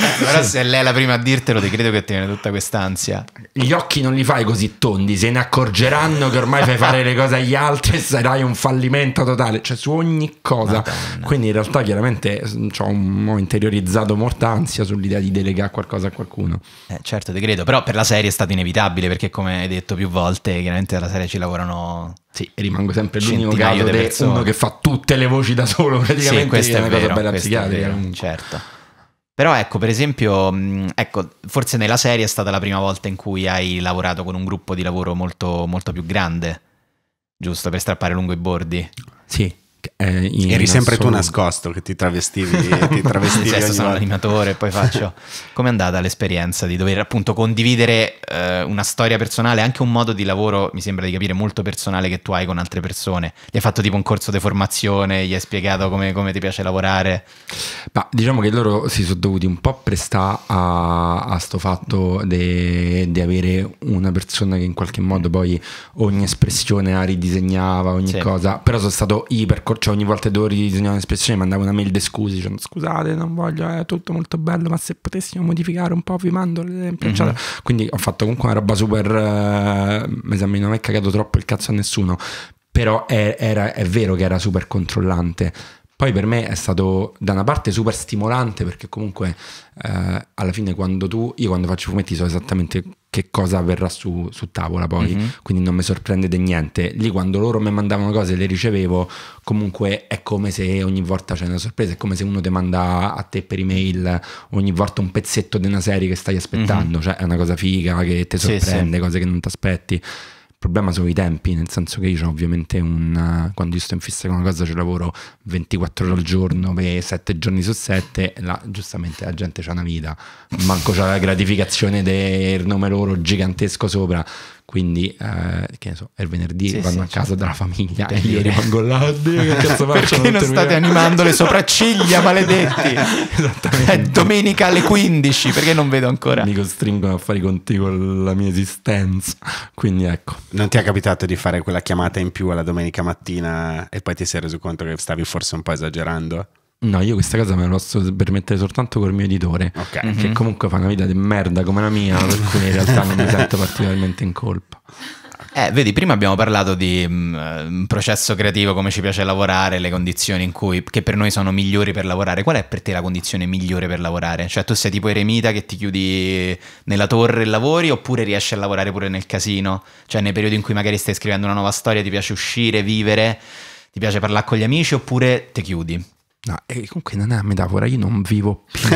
però se lei è la prima a dirtelo ti credo che ti viene tutta quest'ansia. Gli occhi non li fai così tondi, se ne accorgeranno che ormai fai fare le cose agli altri e sarai un fallimento totale, cioè su ogni cosa. Madonna. Quindi in realtà chiaramente mm, un, ho interiorizzato molta ansia sull'idea di delegare qualcosa a qualcuno. Eh, certo, te credo, però per la serie è stato inevitabile perché come hai detto più volte, chiaramente la serie ci lavorano sì, rimango sempre l'unico caso di uno che fa tutte le voci da solo, praticamente sì, questa è, è una vero, cosa bella psichiatrica. Certo. Però ecco, per esempio, mm, ecco, forse nella serie è stata la prima volta in cui hai lavorato con un gruppo di lavoro molto, molto più grande, giusto per strappare lungo i bordi. Sì, eh, Eri sempre assoluto. tu nascosto che ti travestivi. ti travestivi cioè, sono volta. animatore, poi faccio. Come è andata l'esperienza di dover appunto condividere eh, una storia personale, anche un modo di lavoro, mi sembra di capire, molto personale che tu hai con altre persone? Gli hai fatto tipo un corso di formazione, gli hai spiegato come, come ti piace lavorare? Ma diciamo che loro si sono dovuti un po' prestare a, a sto fatto di avere una persona che in qualche modo poi ogni espressione la ridisegnava, ogni sì. cosa, però sono stato iper... Cioè, cioè, ogni volta che dovevo ridisegnare un'espressione mandavo una mail di scusi dicendo scusate non voglio, è tutto molto bello ma se potessimo modificare un po' vi mando l'esempio mm -hmm. quindi ho fatto comunque una roba super eh, non è cagato troppo il cazzo a nessuno però è, era, è vero che era super controllante poi per me è stato da una parte super stimolante perché comunque eh, alla fine quando tu, io quando faccio fumetti so esattamente che cosa avverrà su, su tavola poi, mm-hmm. quindi non mi sorprende di niente. Lì quando loro mi mandavano cose e le ricevevo, comunque è come se ogni volta c'è una sorpresa, è come se uno ti manda a te per email ogni volta un pezzetto di una serie che stai aspettando, mm-hmm. cioè è una cosa figa che ti sorprende, sì, sì. cose che non ti aspetti problema sono i tempi, nel senso che io ho ovviamente un... Eh, quando io sto in fissa con una cosa ci lavoro 24 ore al giorno 7 giorni su 7, là, giustamente la gente c'ha una vita, manco c'ha la gratificazione del nome loro gigantesco sopra, quindi eh, che ne so, è il venerdì, sì, vanno sì, a casa certo. dalla famiglia e io rimango là, oddio, che cazzo faccio? Perché non, non state animando le sopracciglia, maledetti? Esattamente. È domenica alle 15, perché non vedo ancora? Mi costringono a fare i conti con la mia esistenza, quindi ecco. Non ti è capitato di fare quella chiamata in più alla domenica mattina e poi ti sei reso conto che stavi forse un po' esagerando? No, io questa cosa me la posso permettere soltanto col mio editore, okay. mm-hmm. che mhm. comunque fa una vita di merda come la mia, per cui in realtà non mi sento particolarmente in colpa. Eh, vedi, prima abbiamo parlato di um, processo creativo, come ci piace lavorare, le condizioni in cui, che per noi sono migliori per lavorare. Qual è per te la condizione migliore per lavorare? Cioè, tu sei tipo eremita che ti chiudi nella torre e lavori, oppure riesci a lavorare pure nel casino? Cioè, nei periodi in cui magari stai scrivendo una nuova storia, ti piace uscire, vivere, ti piace parlare con gli amici, oppure ti chiudi? No, e comunque non è una metafora, io non vivo più.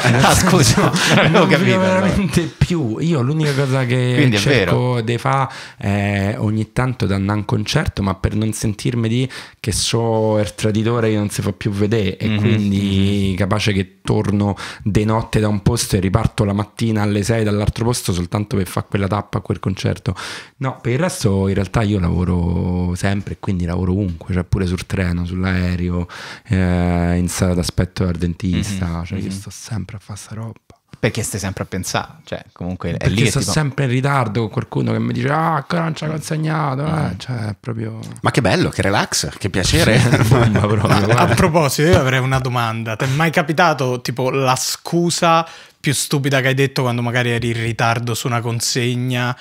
Cioè, ah, scusa, non, non capito, vivo veramente allora. più. Io l'unica cosa che Quindi cerco di fare è ogni tanto a un concerto, ma per non sentirmi di che so il traditore che non si fa più vedere e mm-hmm. quindi mhm. capace che torno de notte da un posto e riparto la mattina alle 6 dall'altro posto soltanto per fare quella tappa quel concerto. No, per il resto in realtà io lavoro sempre, e quindi lavoro ovunque, cioè pure sul treno, sull'aereo, eh, in sala d'aspetto dal dentista, mm-hmm. cioè io mhm. sto sempre a fare sta roba. Perché stai sempre a pensare, cioè, comunque è lì sono tipo... sempre in ritardo con qualcuno che mi dice "Ah, ancora non ci ha consegnato", eh. Mm. cioè, proprio Ma che bello, che relax, che piacere. Bomba, proprio, a proposito, io avrei una domanda. Ti è mai capitato tipo la scusa più stupida che hai detto quando magari eri in ritardo su una consegna?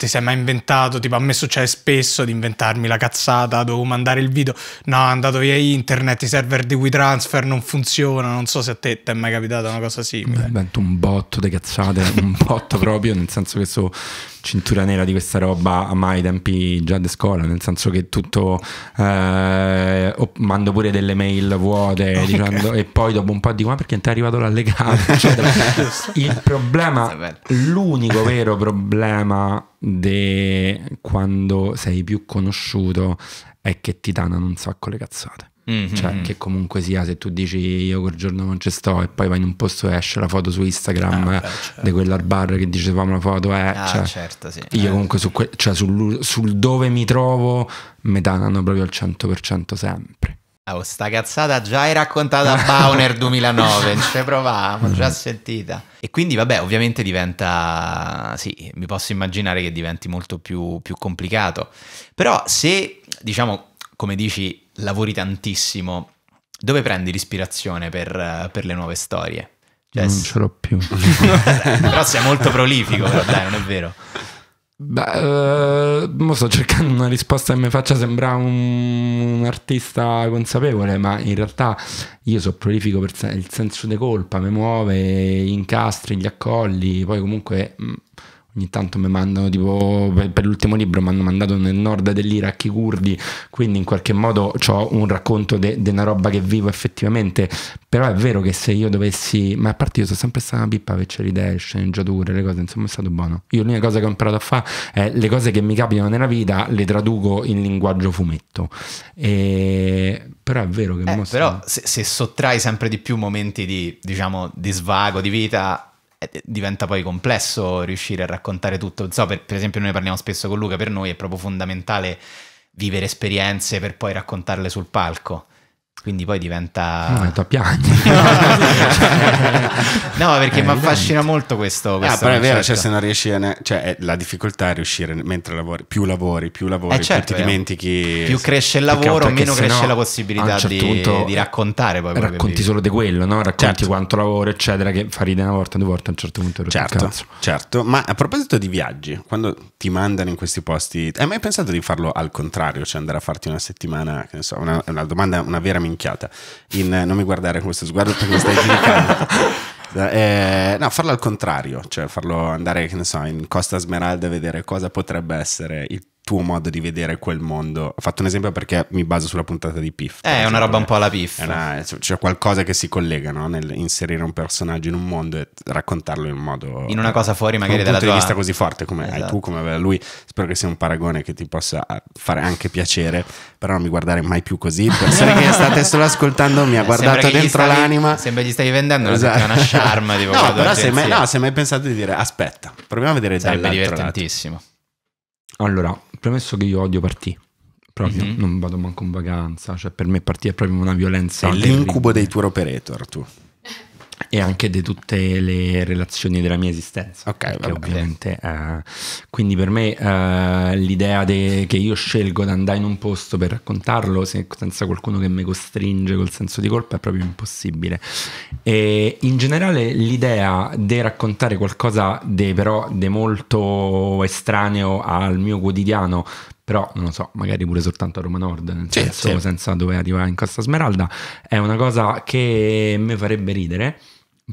ti sei mai inventato, tipo a me succede spesso di inventarmi la cazzata, dovevo mandare il video, no, è andato via internet, i server di WeTransfer non funzionano, non so se a te ti è mai capitata una cosa simile. Beh, un botto di cazzate, un botto proprio, nel senso che so cintura nera di questa roba a mai tempi già di scuola, nel senso che tutto eh, mando pure delle mail vuote okay. dicendo, e poi dopo un po' dico ma perché non ti è arrivato l'allegato? Eccetera. Il problema, l'unico vero problema di quando sei più conosciuto è che ti danno un sacco le cazzate. Mm-hmm. Cioè, che comunque sia, se tu dici io quel giorno non ci sto e poi vai in un posto e esce la foto su Instagram ah, eh, certo. di quella bar che dice famo una foto, eh, ah, cioè, certo, sì. io eh. comunque su que- cioè, sul, sul, dove mi trovo metano proprio al 100% sempre. Oh, sta cazzata già hai raccontata a Bauner 2009, non ci provavamo, già sentita. E quindi vabbè, ovviamente diventa, sì, mi posso immaginare che diventi molto più, più complicato. Però se, diciamo, come dici, lavori tantissimo, dove prendi l'ispirazione per, per le nuove storie? Cioè, non ce l'ho più. però sei molto prolifico, però dai, non è vero. Beh, uh, sto cercando una risposta che mi faccia sembrare un, un artista consapevole, ma in realtà io sono prolifico per il senso di colpa, mi muove, incastri, gli accolli, poi comunque mh, mm, Ogni tanto mi mandano, tipo, per l'ultimo libro mi hanno mandato nel nord dell'Iraq i curdi, quindi in qualche modo ho un racconto di una roba che vivo effettivamente. Però è vero che se io dovessi, ma a parte io sono sempre stata una pippa per c'è idee, sceneggiature, le cose, insomma è stato buono. Io l'unica cosa che ho imparato a fare è le cose che mi capitano nella vita le traduco in linguaggio fumetto. E... Però è vero che... Eh, mostra... Però se, se sottrai sempre di più momenti di, diciamo, di svago, di vita eh, diventa poi complesso riuscire a raccontare tutto. So, per, per esempio, noi parliamo spesso con Luca, per noi è proprio fondamentale vivere esperienze per poi raccontarle sul palco. Quindi poi diventa... Diventa piangere. no, perché eh, mi affascina molto questo. Ah, però è vero, cioè, se non riesci a... Ne... Cioè, la difficoltà è riuscire, mentre lavori, più lavori, più lavori, eh, certo, più ti dimentichi... Più cresce il lavoro, meno cresce la possibilità certo di, di, raccontare. Poi racconti solo di quello, no? Racconti certo. quanto lavoro, eccetera, che fa ridere una volta, due volte, a un certo punto. Certo, certo. Ma a proposito di viaggi, quando ti mandano in questi posti, hai mai pensato di farlo al contrario? Cioè andare a farti una settimana, che ne so, una, una domanda, una vera minchia minchiata. In, eh, non mi guardare con questo sguardo perché mi stai giudicando. Eh, no, farlo al contrario, cioè farlo andare, che ne so, in Costa Smeralda a vedere cosa potrebbe essere il tuo modo di vedere quel mondo. Ho fatto un esempio perché mi baso sulla puntata di Piff. Eh, è una roba un po' alla Piff. C'è qualcosa che si collega no? nel inserire un personaggio in un mondo e raccontarlo in un modo. In una cosa fuori, magari dalla tua. Un punto di vista così forte come esatto. hai tu, esatto. come aveva lui. Spero che sia un paragone che ti possa eh, fare anche piacere. Però non mi guardare mai più così. Persone che state solo ascoltando, mi ha guardato dentro stavi, l'anima. Sembra gli stai vendendo esatto. una sciarma. Tipo, no, però se mai, no, se mai pensato di dire aspetta, proviamo a vedere Sarebbe dall'altro lato. Sarebbe divertentissimo. Allora, premesso che io odio partì. Proprio, mm-hmm. non vado manco in vacanza, cioè per me partì è proprio una violenza. È l'incubo dei tour operator, tu e anche di tutte le relazioni della mia esistenza. Ok, vabbè, ovviamente. Eh, quindi per me eh, l'idea de, che io scelgo di andare in un posto per raccontarlo se, senza qualcuno che mi costringe col senso di colpa è proprio impossibile. E in generale l'idea di raccontare qualcosa de, però di molto estraneo al mio quotidiano però non lo so, magari pure soltanto a Roma Nord, nel sì, senso sì. senza dove arrivare in Costa Smeralda, è una cosa che mi farebbe ridere.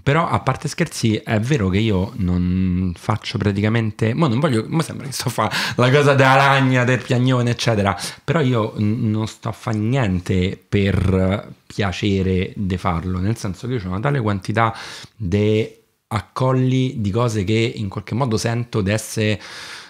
Però a parte scherzi, è vero che io non faccio praticamente. Ma non voglio. Ma sembra che sto a fare la cosa della ragna, del piagnone, eccetera. Però io n- non sto a fare niente per piacere di farlo. Nel senso che io ho una tale quantità di accolli di cose che in qualche modo sento di essere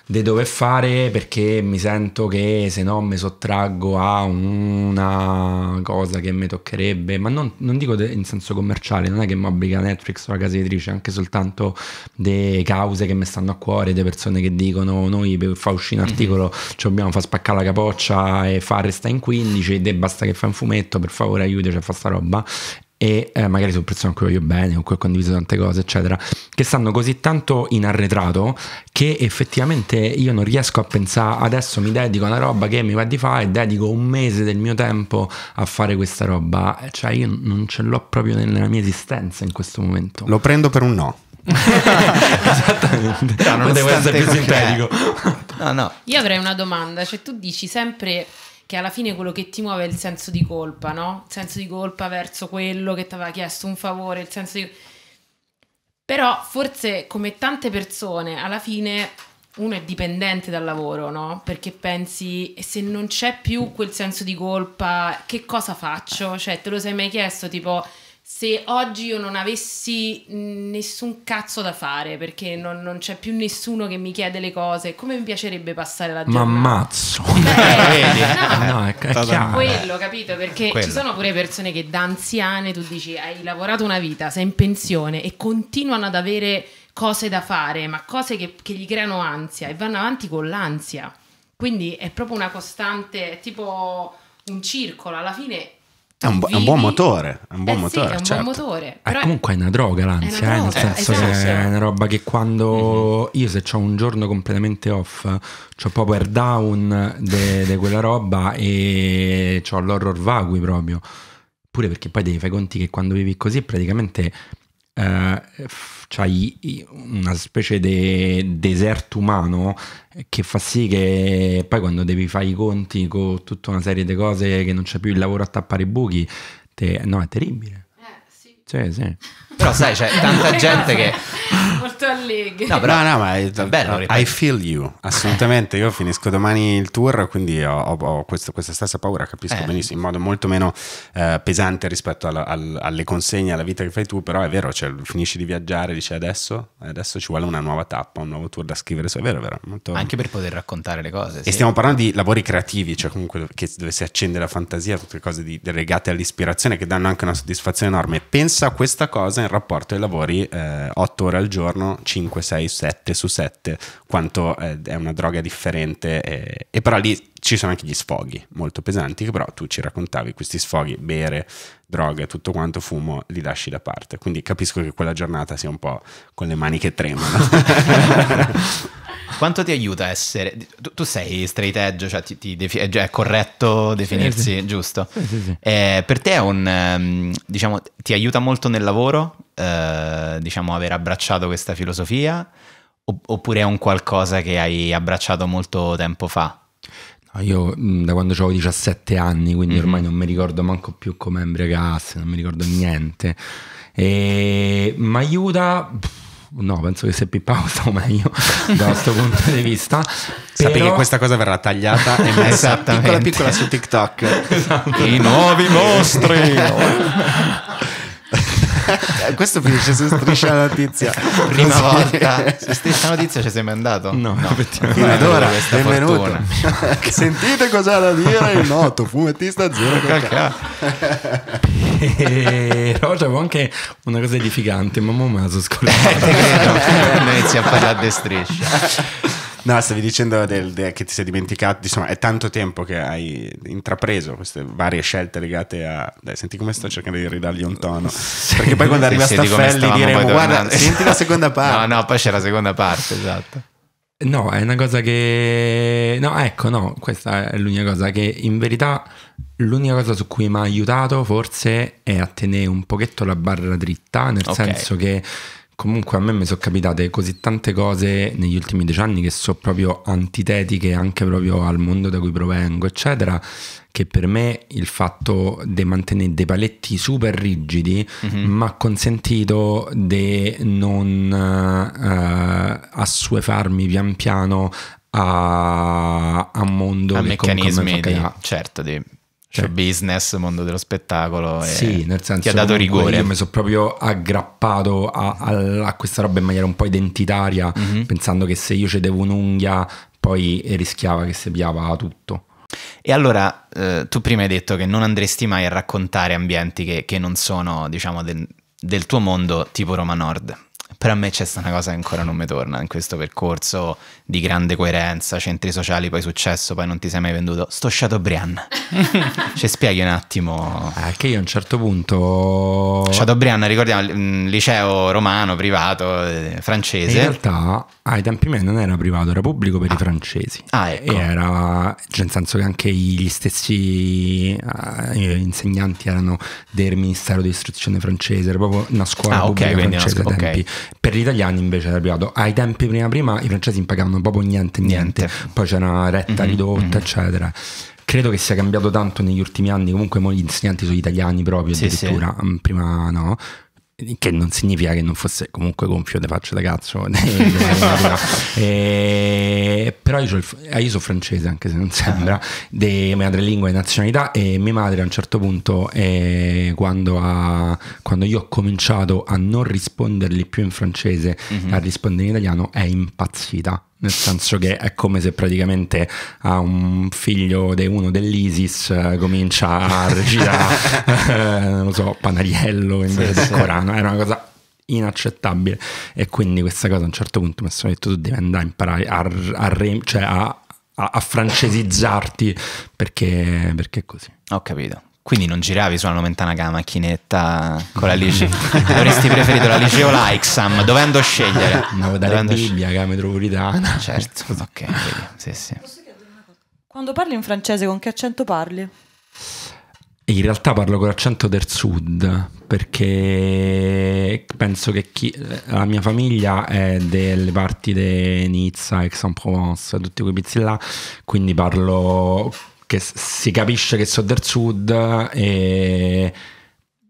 di dover fare perché mi sento che se no mi sottraggo a una cosa che mi toccherebbe, ma non, non dico de, in senso commerciale, non è che mi obbliga Netflix o la casa editrice, anche soltanto delle cause che mi stanno a cuore, delle persone che dicono noi per far uscire un mhm. articolo ci dobbiamo far spaccare la capoccia e far restare in 15 e basta che fai un fumetto, per favore aiutaci a fare sta roba e eh, magari sono persone con cui voglio bene, con cui ho condiviso tante cose, eccetera, che stanno così tanto in arretrato che effettivamente io non riesco a pensare adesso mi dedico a una roba che mi va di fare e dedico un mese del mio tempo a fare questa roba, eh, cioè io non ce l'ho proprio nella mia esistenza in questo momento. Lo prendo per un no. Esattamente, no, non devo essere più sintetico. No, no. Io avrei una domanda, cioè tu dici sempre che alla fine quello che ti muove è il senso di colpa, no? Il senso di colpa verso quello che ti aveva chiesto un favore, il senso di... Però forse come tante persone, alla fine uno è dipendente dal lavoro, no? Perché pensi, se non c'è più quel senso di colpa, che cosa faccio? Cioè, te lo sei mai chiesto, tipo se oggi io non avessi nessun cazzo da fare perché non, non, c'è più nessuno che mi chiede le cose, come mi piacerebbe passare la giornata? Ma ammazzo! Beh, no, no, è, è quello, capito? Perché quello. ci sono pure persone che da anziane tu dici hai lavorato una vita, sei in pensione e continuano ad avere cose da fare, ma cose che, che gli creano ansia e vanno avanti con l'ansia. Quindi è proprio una costante, è tipo un circolo, alla fine è un, bu- un, buon motore, è un buon eh motore. Sì, è un certo. buon motore. Eh, però eh, comunque è una droga l'ansia, è una droga, eh, nel senso esatto, che è una roba che quando mm-hmm. io se ho un giorno completamente off, ho power down di quella roba e ho l'horror vagui proprio. Pure perché poi devi fare conti che quando vivi così praticamente eh, c'hai una specie di de deserto umano che fa sì che poi quando devi fare i conti con tutta una serie di cose che non c'è più il lavoro a tappare i buchi, te, no, è terribile. Sì, sì. Però sai, c'è tanta gente che... Molto allegri. No, però, no, no, ma è, bello, I feel you, assolutamente. Io finisco domani il tour, quindi ho, ho, ho questo, questa stessa paura, capisco eh. benissimo, in modo molto meno eh, pesante rispetto alla, al, alle consegne, alla vita che fai tu, però è vero, cioè, finisci di viaggiare, dici adesso, adesso ci vuole una nuova tappa, un nuovo tour da scrivere, è vero, è vero. Molto... Anche per poter raccontare le cose. E stiamo parlando di lavori creativi, cioè comunque che, dove si accende la fantasia, tutte cose di, legate all'ispirazione che danno anche una soddisfazione enorme. Penso pensa questa cosa in rapporto ai lavori eh, 8 ore al giorno, 5, 6, 7 su 7, quanto eh, è una droga differente eh, e però lì ci sono anche gli sfoghi molto pesanti che però tu ci raccontavi, questi sfoghi, bere, droga, tutto quanto fumo, li lasci da parte, quindi capisco che quella giornata sia un po' con le mani che tremano. Quanto ti aiuta essere... Tu, tu sei straight edge, cioè, ti, ti defi... cioè è corretto definirsi, sì, sì. giusto? Sì, eh, per te è un... Ehm, diciamo, ti aiuta molto nel lavoro, eh, diciamo, aver abbracciato questa filosofia, oppure è un qualcosa che hai abbracciato molto tempo fa? Io mm, da quando avevo 17 anni, quindi mm-hmm. ormai non mi ricordo manco più come imbriacarsi, non mi ricordo niente. E... Mi aiuta no, penso che sia Pippao sta meglio da questo punto di vista. Sappi però... che questa cosa verrà tagliata e messa piccola piccola su TikTok. Esatto. I nuovi mostri! Questo finisce su Striscia la Notizia. Prima Così. volta. Su Striscia la Notizia ci sei mai andato? No, no. Fino ad ora, benvenuto. Sentite cosa ha da dire il noto fumettista Zero Cacà. Eh, però c'avevo anche una cosa edificante, ma mi sono scordato. Eh, inizia a parlare di Striscia. No, stavi dicendo del, del, che ti sei dimenticato, insomma, è tanto tempo che hai intrapreso queste varie scelte legate a... Dai, senti come sto cercando di ridargli un tono. Perché poi quando arriva sì, Staffelli diremo, guarda, senti la seconda parte. No, no, poi c'è la seconda parte, esatto. No, è una cosa che... No, ecco, no, questa è l'unica cosa che in verità l'unica cosa su cui mi ha aiutato forse è a tenere un pochetto la barra dritta, nel okay. senso che Comunque a me mi sono capitate così tante cose negli ultimi dieci anni che sono proprio antitetiche anche proprio al mondo da cui provengo, eccetera, che per me il fatto di mantenere dei paletti super rigidi mm-hmm. mi ha consentito di non eh, assuefarmi pian piano a, a mondo a meccanismi di, certo di cioè business, mondo dello spettacolo. Sì, nel senso ti ha dato rigore. Io mi sono proprio aggrappato a, a, a, questa roba in maniera un po' identitaria, mm -hmm. pensando che se io cedevo un'unghia poi rischiava che si piava tutto. E allora eh, tu prima hai detto che non andresti mai a raccontare ambienti che, che non sono, diciamo, del, del tuo mondo tipo Roma Nord. Però a me c'è stata una cosa che ancora non mi torna in questo percorso di grande coerenza, centri sociali, poi successo, poi non ti sei mai venduto. Sto Chateaubriand. Ci spieghi un attimo. Ah, io a un certo punto... Chateaubriand, ricordiamo, mm, liceo romano, privato, eh, francese. In realtà Ah, ai tempi miei non era privato, era pubblico per ah. i francesi. Ah, ecco. E era, cioè nel senso che anche gli stessi uh, insegnanti erano del Ministero di Istruzione francese, era proprio una scuola ah, pubblica okay, francese tempi. okay. Per gli italiani invece era privato. Ai tempi prima prima i francesi impagavano proprio niente, niente. niente. Poi c'era una retta mm-hmm, ridotta, mm-hmm. eccetera. Credo che sia cambiato tanto negli ultimi anni, comunque mo gli insegnanti sono italiani proprio sì, addirittura, sì. Mm, prima no che non significa che non fosse comunque gonfio di faccia da cazzo e, eh, però io, eh, io, sono francese anche se non sembra di madrelingua e nazionalità e mia madre a un certo punto eh, quando, ha, quando, io ho cominciato a non rispondergli più in francese mm-hmm. a rispondere in italiano è impazzita nel senso che è come se praticamente a un figlio di uno dell'ISIS eh, comincia a recitare, eh, non lo so, Panariello invece sì, del sì. Corano, era una cosa inaccettabile e quindi questa cosa a un certo punto mi sono detto tu devi andare a imparare a, a, re, cioè a, a francesizzarti perché, perché è così. Ho capito. Quindi non giravi su una lontana con la macchinetta con la Lice. Avresti preferito la liceo Lixam, dovendo scegliere. No, da Bibbia, sc- metropolitana. Certo, ok. Sì, sì. Quando parli in francese con che accento parli? In realtà parlo con l'accento del sud perché penso che chi, la mia famiglia è delle parti di de Nizza, Aix-en-Provence, tutti quei pizzi là, quindi parlo che si capisce che sono del sud e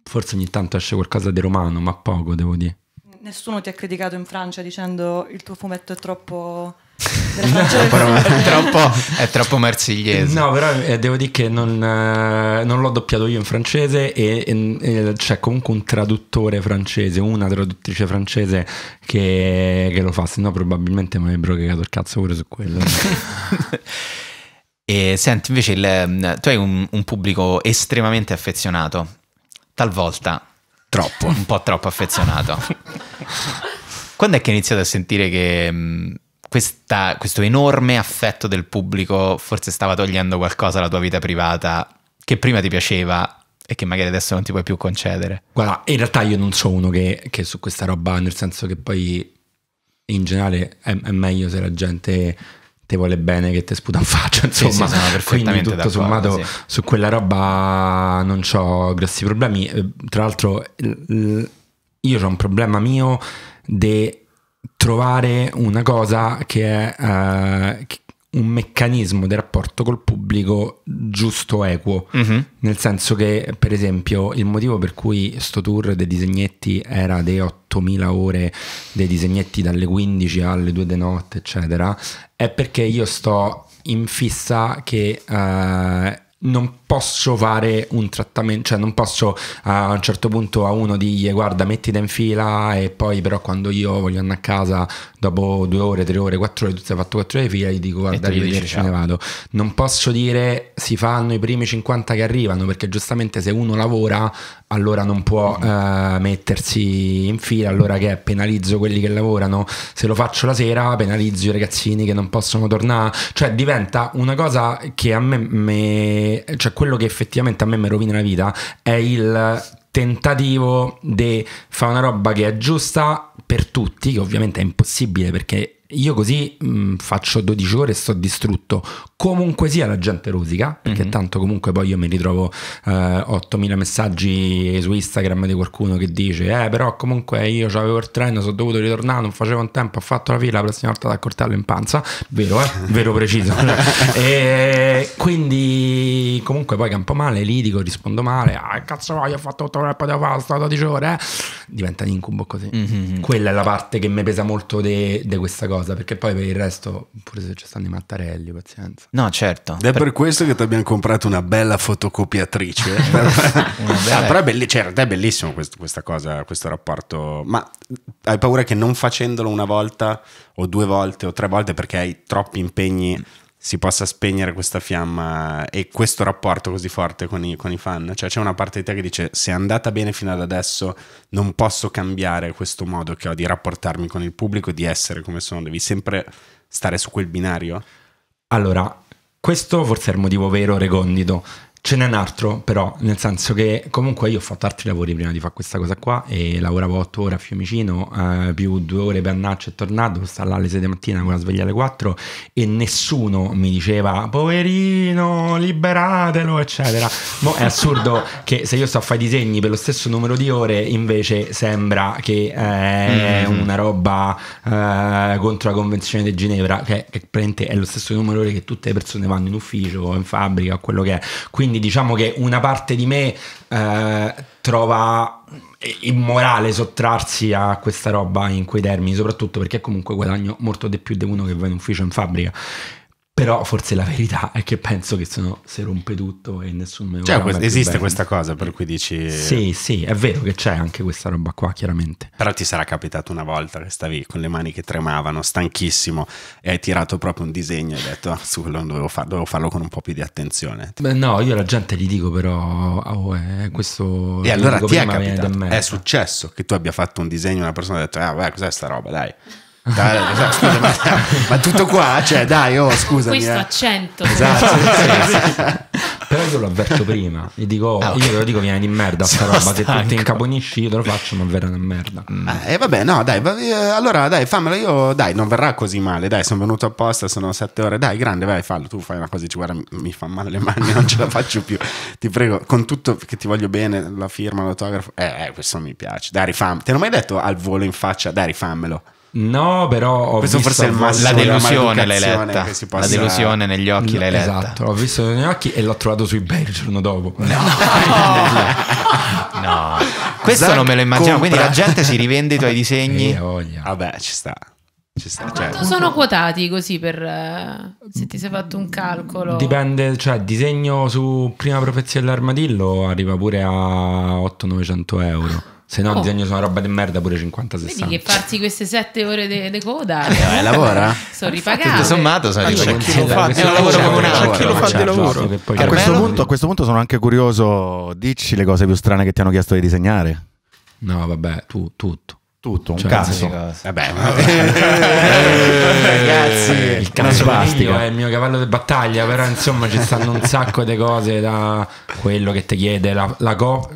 forse ogni tanto esce qualcosa di romano, ma poco devo dire. Nessuno ti ha criticato in Francia dicendo il tuo fumetto è troppo... No, è troppo, è troppo marsigliese. No, però eh, devo dire che non, eh, non, l'ho doppiato io in francese e, e, e, c'è comunque un traduttore francese, una traduttrice francese che, che lo fa, se no probabilmente mi avrebbero cagato il cazzo pure su quello. E senti, invece il, mm, tu hai un, un pubblico estremamente affezionato, talvolta troppo, un po' troppo affezionato. Quando è che hai iniziato a sentire che mh, mm, questa, questo enorme affetto del pubblico forse stava togliendo qualcosa alla tua vita privata che prima ti piaceva e che magari adesso non ti puoi più concedere? Guarda, in realtà io non sono uno che, che su questa roba, nel senso che poi in generale è, è meglio se la gente te vuole bene che te sputa in faccia, insomma, sì, sì, quindi tutto sommato sì. su quella roba non ho grossi problemi. Eh, tra l'altro io ho un problema mio di trovare una cosa che è, uh, un meccanismo di rapporto col pubblico giusto equo. Mm-hmm. Nel senso che, per esempio, il motivo per cui sto tour dei disegnetti era dei 8000 ore dei disegnetti dalle 15 alle 2 di notte, eccetera, è perché io sto in fissa che... Uh, non posso fare un trattamento, cioè non posso a un certo punto a uno dirgli guarda mettiti in fila e poi però quando io voglio andare a casa dopo due ore, tre ore, quattro ore, tu hai fatto quattro ore di fila gli dico guarda arrivederci ne ah". vado. Non posso dire si fanno i primi 50 che arrivano perché giustamente se uno lavora allora non può mm-hmm. uh, mettersi in fila, allora che penalizzo quelli che lavorano, se lo faccio la sera penalizzo i ragazzini che non possono tornare, cioè diventa una cosa che a me... me cioè quello che effettivamente a me mi rovina la vita è il tentativo di fare una roba che è giusta per tutti, che ovviamente è impossibile perché io così mh, mm, faccio 12 ore e sto distrutto. Comunque sia la gente rosica, perché mm-hmm. tanto comunque poi io mi ritrovo eh, 8.000 messaggi su Instagram di qualcuno che dice eh però comunque io avevo il treno, sono dovuto ritornare, non facevo un tempo, ho fatto la fila, la prossima volta da cortarlo in panza. Vero, eh? Vero preciso. e quindi comunque poi campo male, litigo, rispondo male, ah cazzo voglio, ho fatto tutto quello che potevo fare, 12 ore, eh? diventa un incubo così. Mm-hmm. Quella è la parte che mi pesa molto di questa cosa cosa, perché poi per il resto, pure se ci stanno i mattarelli, pazienza. No, certo. Ed è per, per questo che ti abbiamo comprato una bella fotocopiatrice. una bella... Però è, belli... cioè, è bellissimo questo, questa cosa, questo rapporto. Ma hai paura che non facendolo una volta o due volte o tre volte perché hai troppi impegni... Mm si possa spegnere questa fiamma e questo rapporto così forte con i, con i fan. Cioè c'è una parte di te che dice se è andata bene fino ad adesso non posso cambiare questo modo che ho di rapportarmi con il pubblico, di essere come sono, devi sempre stare su quel binario. Allora, questo forse è il motivo vero recondito Ce n'è un altro però, nel senso che comunque io ho fatto altri lavori prima di fare questa cosa qua e lavoravo 8 ore a Fiumicino, eh, più due ore per Naccio e tornato, stavo là alle 6 di mattina con la sveglia alle 4 e nessuno mi diceva poverino, liberatelo, eccetera. Mo è assurdo che se io sto a fare i disegni per lo stesso numero di ore invece sembra che eh, è mm-hmm. una roba eh, contro la convenzione di Ginevra, che, che è lo stesso numero di ore che tutte le persone vanno in ufficio, in fabbrica, o quello che è. Quindi quindi diciamo che una parte di me eh, trova immorale sottrarsi a questa roba in quei termini, soprattutto perché comunque guadagno molto di più di uno che va in ufficio in fabbrica. Però forse la verità è che penso che se no si rompe tutto e nessuno... Cioè, quest- esiste bene. questa cosa per cui dici... Sì, sì, è vero che c'è anche questa roba qua, chiaramente. Però ti sarà capitato una volta che stavi con le mani che tremavano, stanchissimo, e hai tirato proprio un disegno e hai detto, ah, su quello dovevo, fa- dovevo, farlo con un po' più di attenzione. Beh, no, io alla gente gli dico però, oh, eh, questo... E allora ti è capitato, è successo che tu abbia fatto un disegno e una persona ha detto, ah, beh, cos'è sta roba, dai... Dai, esatto, scusa, ma, ma, tutto qua? Cioè, dai, oh, scusa. Questo eh. accento. Esatto. sì, sì. Però io lo avverto prima e dico, ah, okay. io te lo dico, viene di merda questa roba. Se tu ti incaponisci, io te lo faccio, ma verrà una merda. Mm. Eh, e eh, vabbè, no, dai, va, eh, allora dai, fammelo io, dai, non verrà così male. Dai, sono venuto apposta, sono sette ore. Dai, grande, vai, fallo. Tu fai una cosa, ci guarda, mi fa male le mani, non ce la faccio più. Ti prego, con tutto che ti voglio bene, la firma, l'autografo. Eh, eh questo mi piace. Dai, rifammelo. Te l'ho mai detto al volo in faccia, dai, rifammelo. No, però ho Questo visto forse il massimo la delusione l'hai letta. Possa... La delusione negli occhi l'hai letta. Esatto, l'ho visto negli occhi e l'ho trovato sui bei il giorno dopo. No. no. no. Questo Zach non me lo immagino, quindi la gente si rivende i tuoi disegni. Vabbè, ci sta. Ci sta, certo. sono quotati così per eh, se ti sei fatto un calcolo? Dipende, cioè disegno su prima profezia dell'armadillo arriva pure a 8-900 euro. Se no, oh. disegno su una roba di merda pure 50-60. Vedi che farsi queste 7 ore di coda. Eh, eh, lavora? sono ripagate. Tutto sommato, sono ripagate. C'è chi lo fa, c'è lavoro C'è chi lo fa di lavoro. A questo, punto, a questo punto sono anche curioso, dici le cose più strane che ti hanno chiesto di disegnare. No, vabbè, tu, tutto tutto, un cioè, cazzo. Vabbè, eh ah. ragazzi, eh, il cazzo eh, è il mio cavallo di battaglia, però insomma ci stanno un sacco di cose da quello che ti chiede la, la co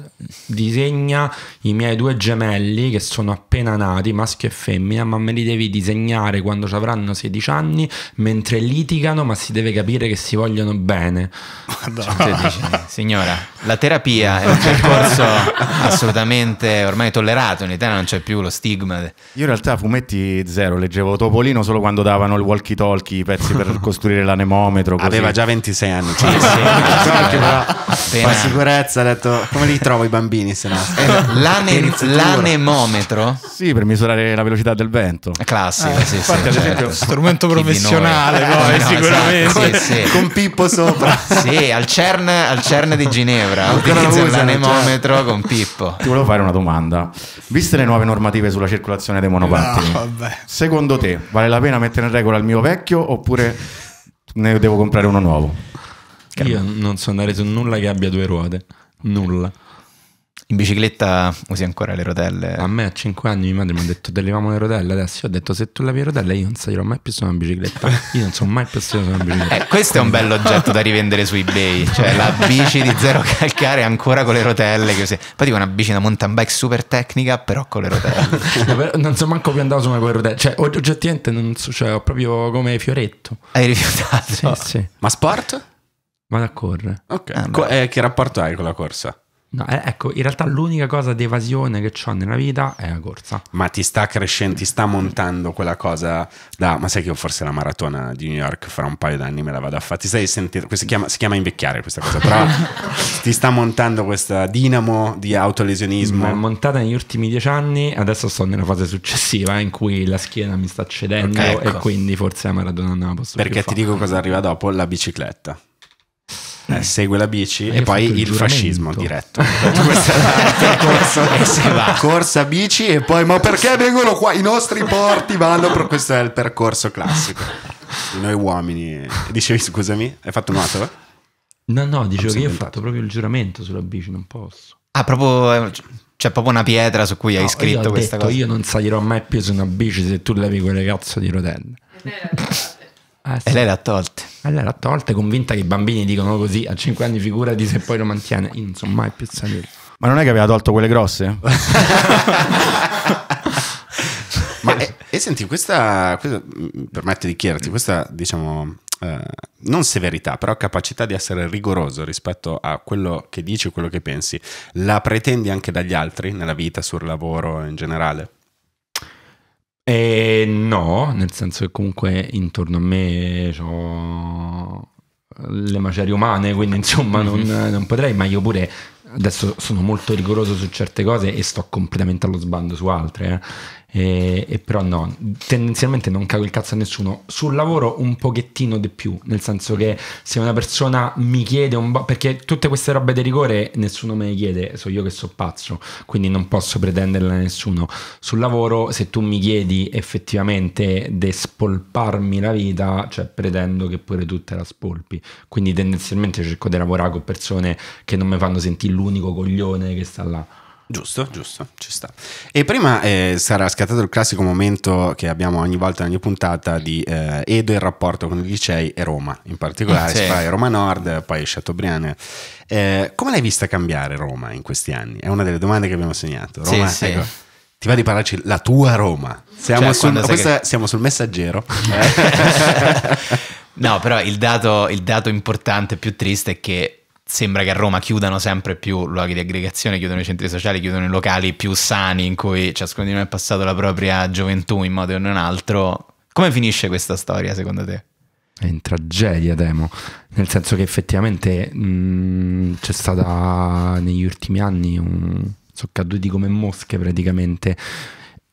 disegna i miei due gemelli che sono appena nati, maschio e femmina, ma me li devi disegnare quando ci avranno 16 anni, mentre litigano, ma si deve capire che si vogliono bene. Cioè, dici, signora, la terapia è un percorso assolutamente ormai tollerato, in Italia non c'è più lo stigma. Io in realtà fumetti zero, leggevo Topolino solo quando davano il walkie talkie, i pezzi per costruire l'anemometro. Così. Aveva già 26 anni. Sì, sì. Appena... Fa sicurezza ha detto come li trovo i bambini se no? L'ane... l'anemometro? Sì, per misurare la velocità del vento. È Classico, eh, sì, infatti, certo. sì, certo. strumento professionale poi, no, sicuramente. Esatto, sì, sì. Con Pippo sopra. sì, al CERN, al CERN di Ginevra. Utilizza l'anemometro cioè. con Pippo. Ti volevo fare una domanda. Viste le nuove normative sulla circolazione dei monopattini, no, ah, secondo te vale la pena mettere in regola il mio vecchio oppure ne devo comprare uno nuovo? Carmelo. Io non so andare su nulla che abbia due ruote. Nulla. In bicicletta usi ancora le rotelle? A me a 5 anni mia madre mi ha detto te leviamo le rotelle adesso. Io ho detto se tu levi le rotelle io non salirò mai più su una bicicletta. Io non sono mai più su una bicicletta. Eh, questo Quindi... è un bello oggetto da rivendere su eBay. Cioè la bici di zero calcare ancora con le rotelle. Che usi. Poi dico una bici da mountain bike super tecnica però con le rotelle. non so manco più andato su una con le rotelle. Cioè oggettivamente non so, cioè, ho proprio come fioretto. Hai rifiutato? Sì, sì. Ma sport? Vado a correre. Ok. Eh, eh Co- eh, che rapporto hai con la corsa? No, eh, ecco, in realtà l'unica cosa di evasione che ho nella vita è la corsa. Ma ti sta crescendo, ti sta montando quella cosa da... Ma sai che io forse la maratona di New York fra un paio d'anni me la vado a fare. Ti stai sentendo... Si chiama, si chiama invecchiare questa cosa, però ti sta montando questa dinamo di autolesionismo. è montata negli ultimi dieci anni, adesso sto nella fase successiva eh, in cui la schiena mi sta cedendo okay, ecco. e quindi forse la maratona non la posso Perché ti fare. dico cosa arriva dopo, la bicicletta. Eh, eh, segue la bici e poi il, il fascismo diretto. Eh, corsa, eh, corsa bici e poi ma perché vengono qua i nostri porti vanno per questo è il percorso classico. Noi uomini. Dicevi scusami, hai fatto un un'altra? No, no, dicevo che io ho fatto proprio il giuramento sulla bici, non posso. Ah, proprio c'è proprio una pietra su cui no, hai scritto questa detto, cosa. Io non salirò mai più su una bici se tu levi quelle cazzo di rotelle. Ah, sì. E lei l'ha tolta. E ah, lei l'ha tolta, convinta che i bambini dicono così a 5 anni, figurati se poi lo mantiene. Io non sono mai più salito. Ma non è che aveva tolto quelle grosse? Ma, e, eh, e, senti, questa, questa mm, permette di chiederti, questa diciamo Uh, non severità, però capacità di essere rigoroso rispetto a quello che dici e quello che pensi, la pretendi anche dagli altri nella vita, sul lavoro in generale? Eh, no, nel senso che comunque intorno a me ho le macerie umane, quindi insomma non, mhm. non potrei, ma io pure adesso sono molto rigoroso su certe cose e sto completamente allo sbando su altre. Eh. E, e, però no, tendenzialmente non cago il cazzo a nessuno. Sul lavoro un pochettino di più, nel senso che se una persona mi chiede un bo- perché tutte queste robe di rigore nessuno me le chiede, so io che sono pazzo, quindi non posso pretenderle a nessuno. Sul lavoro se tu mi chiedi effettivamente di spolparmi la vita, cioè pretendo che pure tu te la spolpi. Quindi tendenzialmente cerco di lavorare con persone che non mi fanno sentire l'unico coglione che sta là. Giusto, giusto, ci sta. E prima eh, sarà scattato il classico momento che abbiamo ogni volta ogni puntata di eh, Edo e il rapporto con i licei e Roma, in particolare sì. Roma Nord, poi Chateaubriand. Eh, come l'hai vista cambiare Roma in questi anni? È una delle domande che abbiamo segnato. Roma, sì, ecco, Ti va di parlarci la tua Roma? Siamo, cioè, sul, questa, che... siamo sul messaggero. no, però il dato, il dato importante più triste è che sembra che a Roma chiudano sempre più luoghi di aggregazione, chiudono i centri sociali, chiudono i locali più sani in cui ciascuno di noi ha passato la propria gioventù in modo o in un altro. Come finisce questa storia secondo te? È in tragedia, temo, nel senso che effettivamente mm, c'è stata negli ultimi anni un... sono caduti come mosche praticamente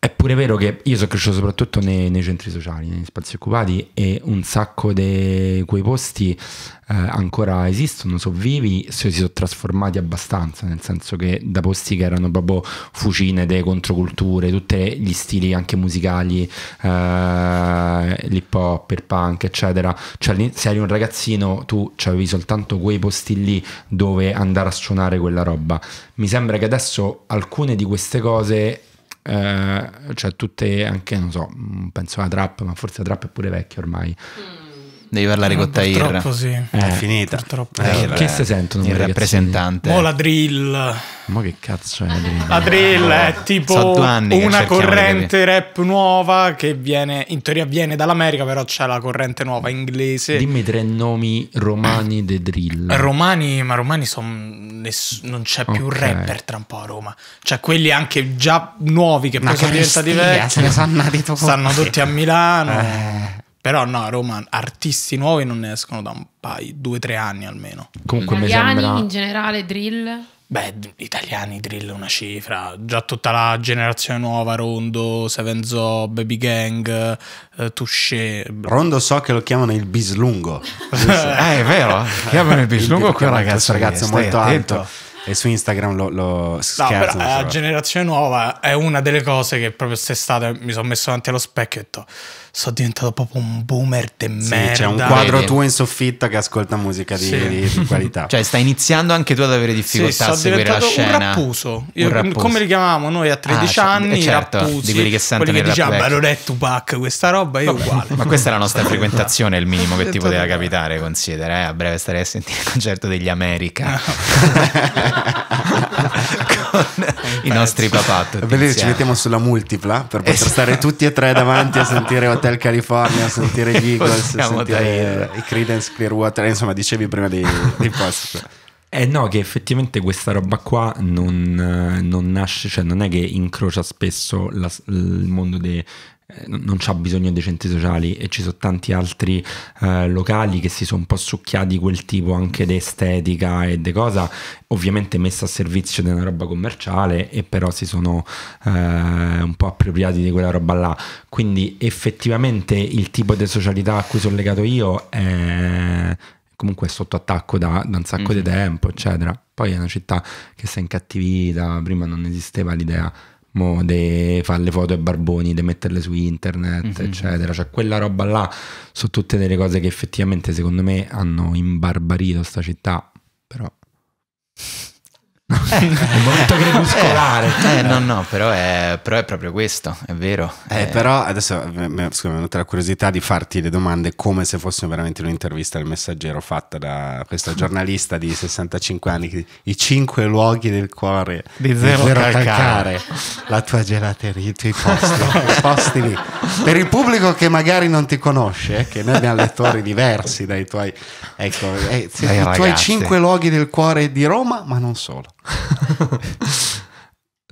è pure vero che io sono cresciuto soprattutto nei, nei centri sociali, negli spazi occupati e un sacco di quei posti eh, ancora esistono, sono vivi, si sono trasformati abbastanza, nel senso che da posti che erano proprio fucine delle controculture, tutti gli stili anche musicali, eh, l'hip hop, il punk, eccetera, cioè, se eri un ragazzino tu avevi soltanto quei posti lì dove andare a suonare quella roba. Mi sembra che adesso alcune di queste cose eh, cioè tutte anche, non so, mm, penso alla trap, ma forse la trap è pure vecchia ormai. Mm devi parlare no, eh, con Tahir. Purtroppo sì. Eh, è finita. Purtroppo. Eh, eh che, se sentono? Il rappresentante. Oh, la drill. Ma che cazzo è la drill? La drill è eh, tipo so una corrente rap nuova che viene, in teoria viene dall'America, però c'è la corrente nuova inglese. Dimmi tre nomi romani de drill. Romani, ma romani sono... ness- non c'è okay. più un rapper tra un po' a Roma. Cioè quelli anche già nuovi che poi sono diventati vecchi. Se ne sono nati tutti. Stanno tutti a Milano. Eh. Però no, a Roma artisti nuovi non ne escono da un paio, due o tre anni almeno. Comunque italiani sembra... in generale, drill? Beh, italiani, drill è una cifra. Già tutta la generazione nuova, Rondo, Seven Zoo, Baby Gang, eh, Touché. Rondo so che lo chiamano il bislungo. eh, è vero, chiamano il bislungo quel ragazzo. Un ragazzo molto attento. alto. E su Instagram lo, lo scherzo. Eh, no, la generazione nuova è una delle cose che proprio quest'estate mi sono messo davanti allo specchio e ho detto sono diventato proprio un boomer de sì, merda. C'è un quadro tuo in soffitta che ascolta musica di, sì. di, di qualità. cioè, stai iniziando anche tu ad avere difficoltà sì, a seguire la scena. Un rappuso. Io, un rappuso. Come li chiamavamo noi a 13 ah, certo, anni? Eh, certo, rappusi, di quelli che sentono quelli che diciamo, ma non è Tupac, questa roba io uguale. ma questa è la nostra frequentazione, il minimo che ti esatto. poteva capitare, considera. Eh? A breve starei a sentire il concerto degli America. No. Con i nostri papà. Tutti ci mettiamo sulla multipla per poter esatto. stare tutti e tre davanti a sentire Hotel California, a sentire gli Eagles, a sentire i Credence Clearwater. Eh, insomma, dicevi prima dei, dei post. Eh no, che effettivamente questa roba qua non, eh, non, nasce, cioè non è che incrocia spesso la, il mondo dei eh, non c'ha bisogno dei centri sociali e ci sono tanti altri eh, locali che si sono un po' succhiati quel tipo anche di estetica e di cosa ovviamente messa a servizio di una roba commerciale e però si sono eh, un po' appropriati di quella roba là quindi effettivamente il tipo di socialità a cui sono legato io è comunque è sotto attacco da, da un sacco mm-hmm. di tempo eccetera poi è una città che si è incattivita prima non esisteva l'idea Mo de fare le foto ai barboni, di metterle su internet, mm-hmm. eccetera. Cioè, quella roba là sono tutte delle cose che effettivamente, secondo me, hanno imbarbarito sta città. Però è molto crepuscolare. Eh, eh, no, no, però è, però è, proprio questo, è vero. Eh, eh. però adesso eh, scusa, mi è venuta la curiosità di farti le domande come se fossimo veramente un'intervista al messaggero fatta da questa giornalista di 65 anni. I cinque luoghi del cuore di zero, di zero calcare. calcare. la tua gelateria, i tuoi posti, i posti lì. Per il pubblico che magari non ti conosce, eh, che noi abbiamo lettori diversi dai tuoi, ecco, Dai, i tuoi cinque luoghi del cuore di Roma, ma non solo.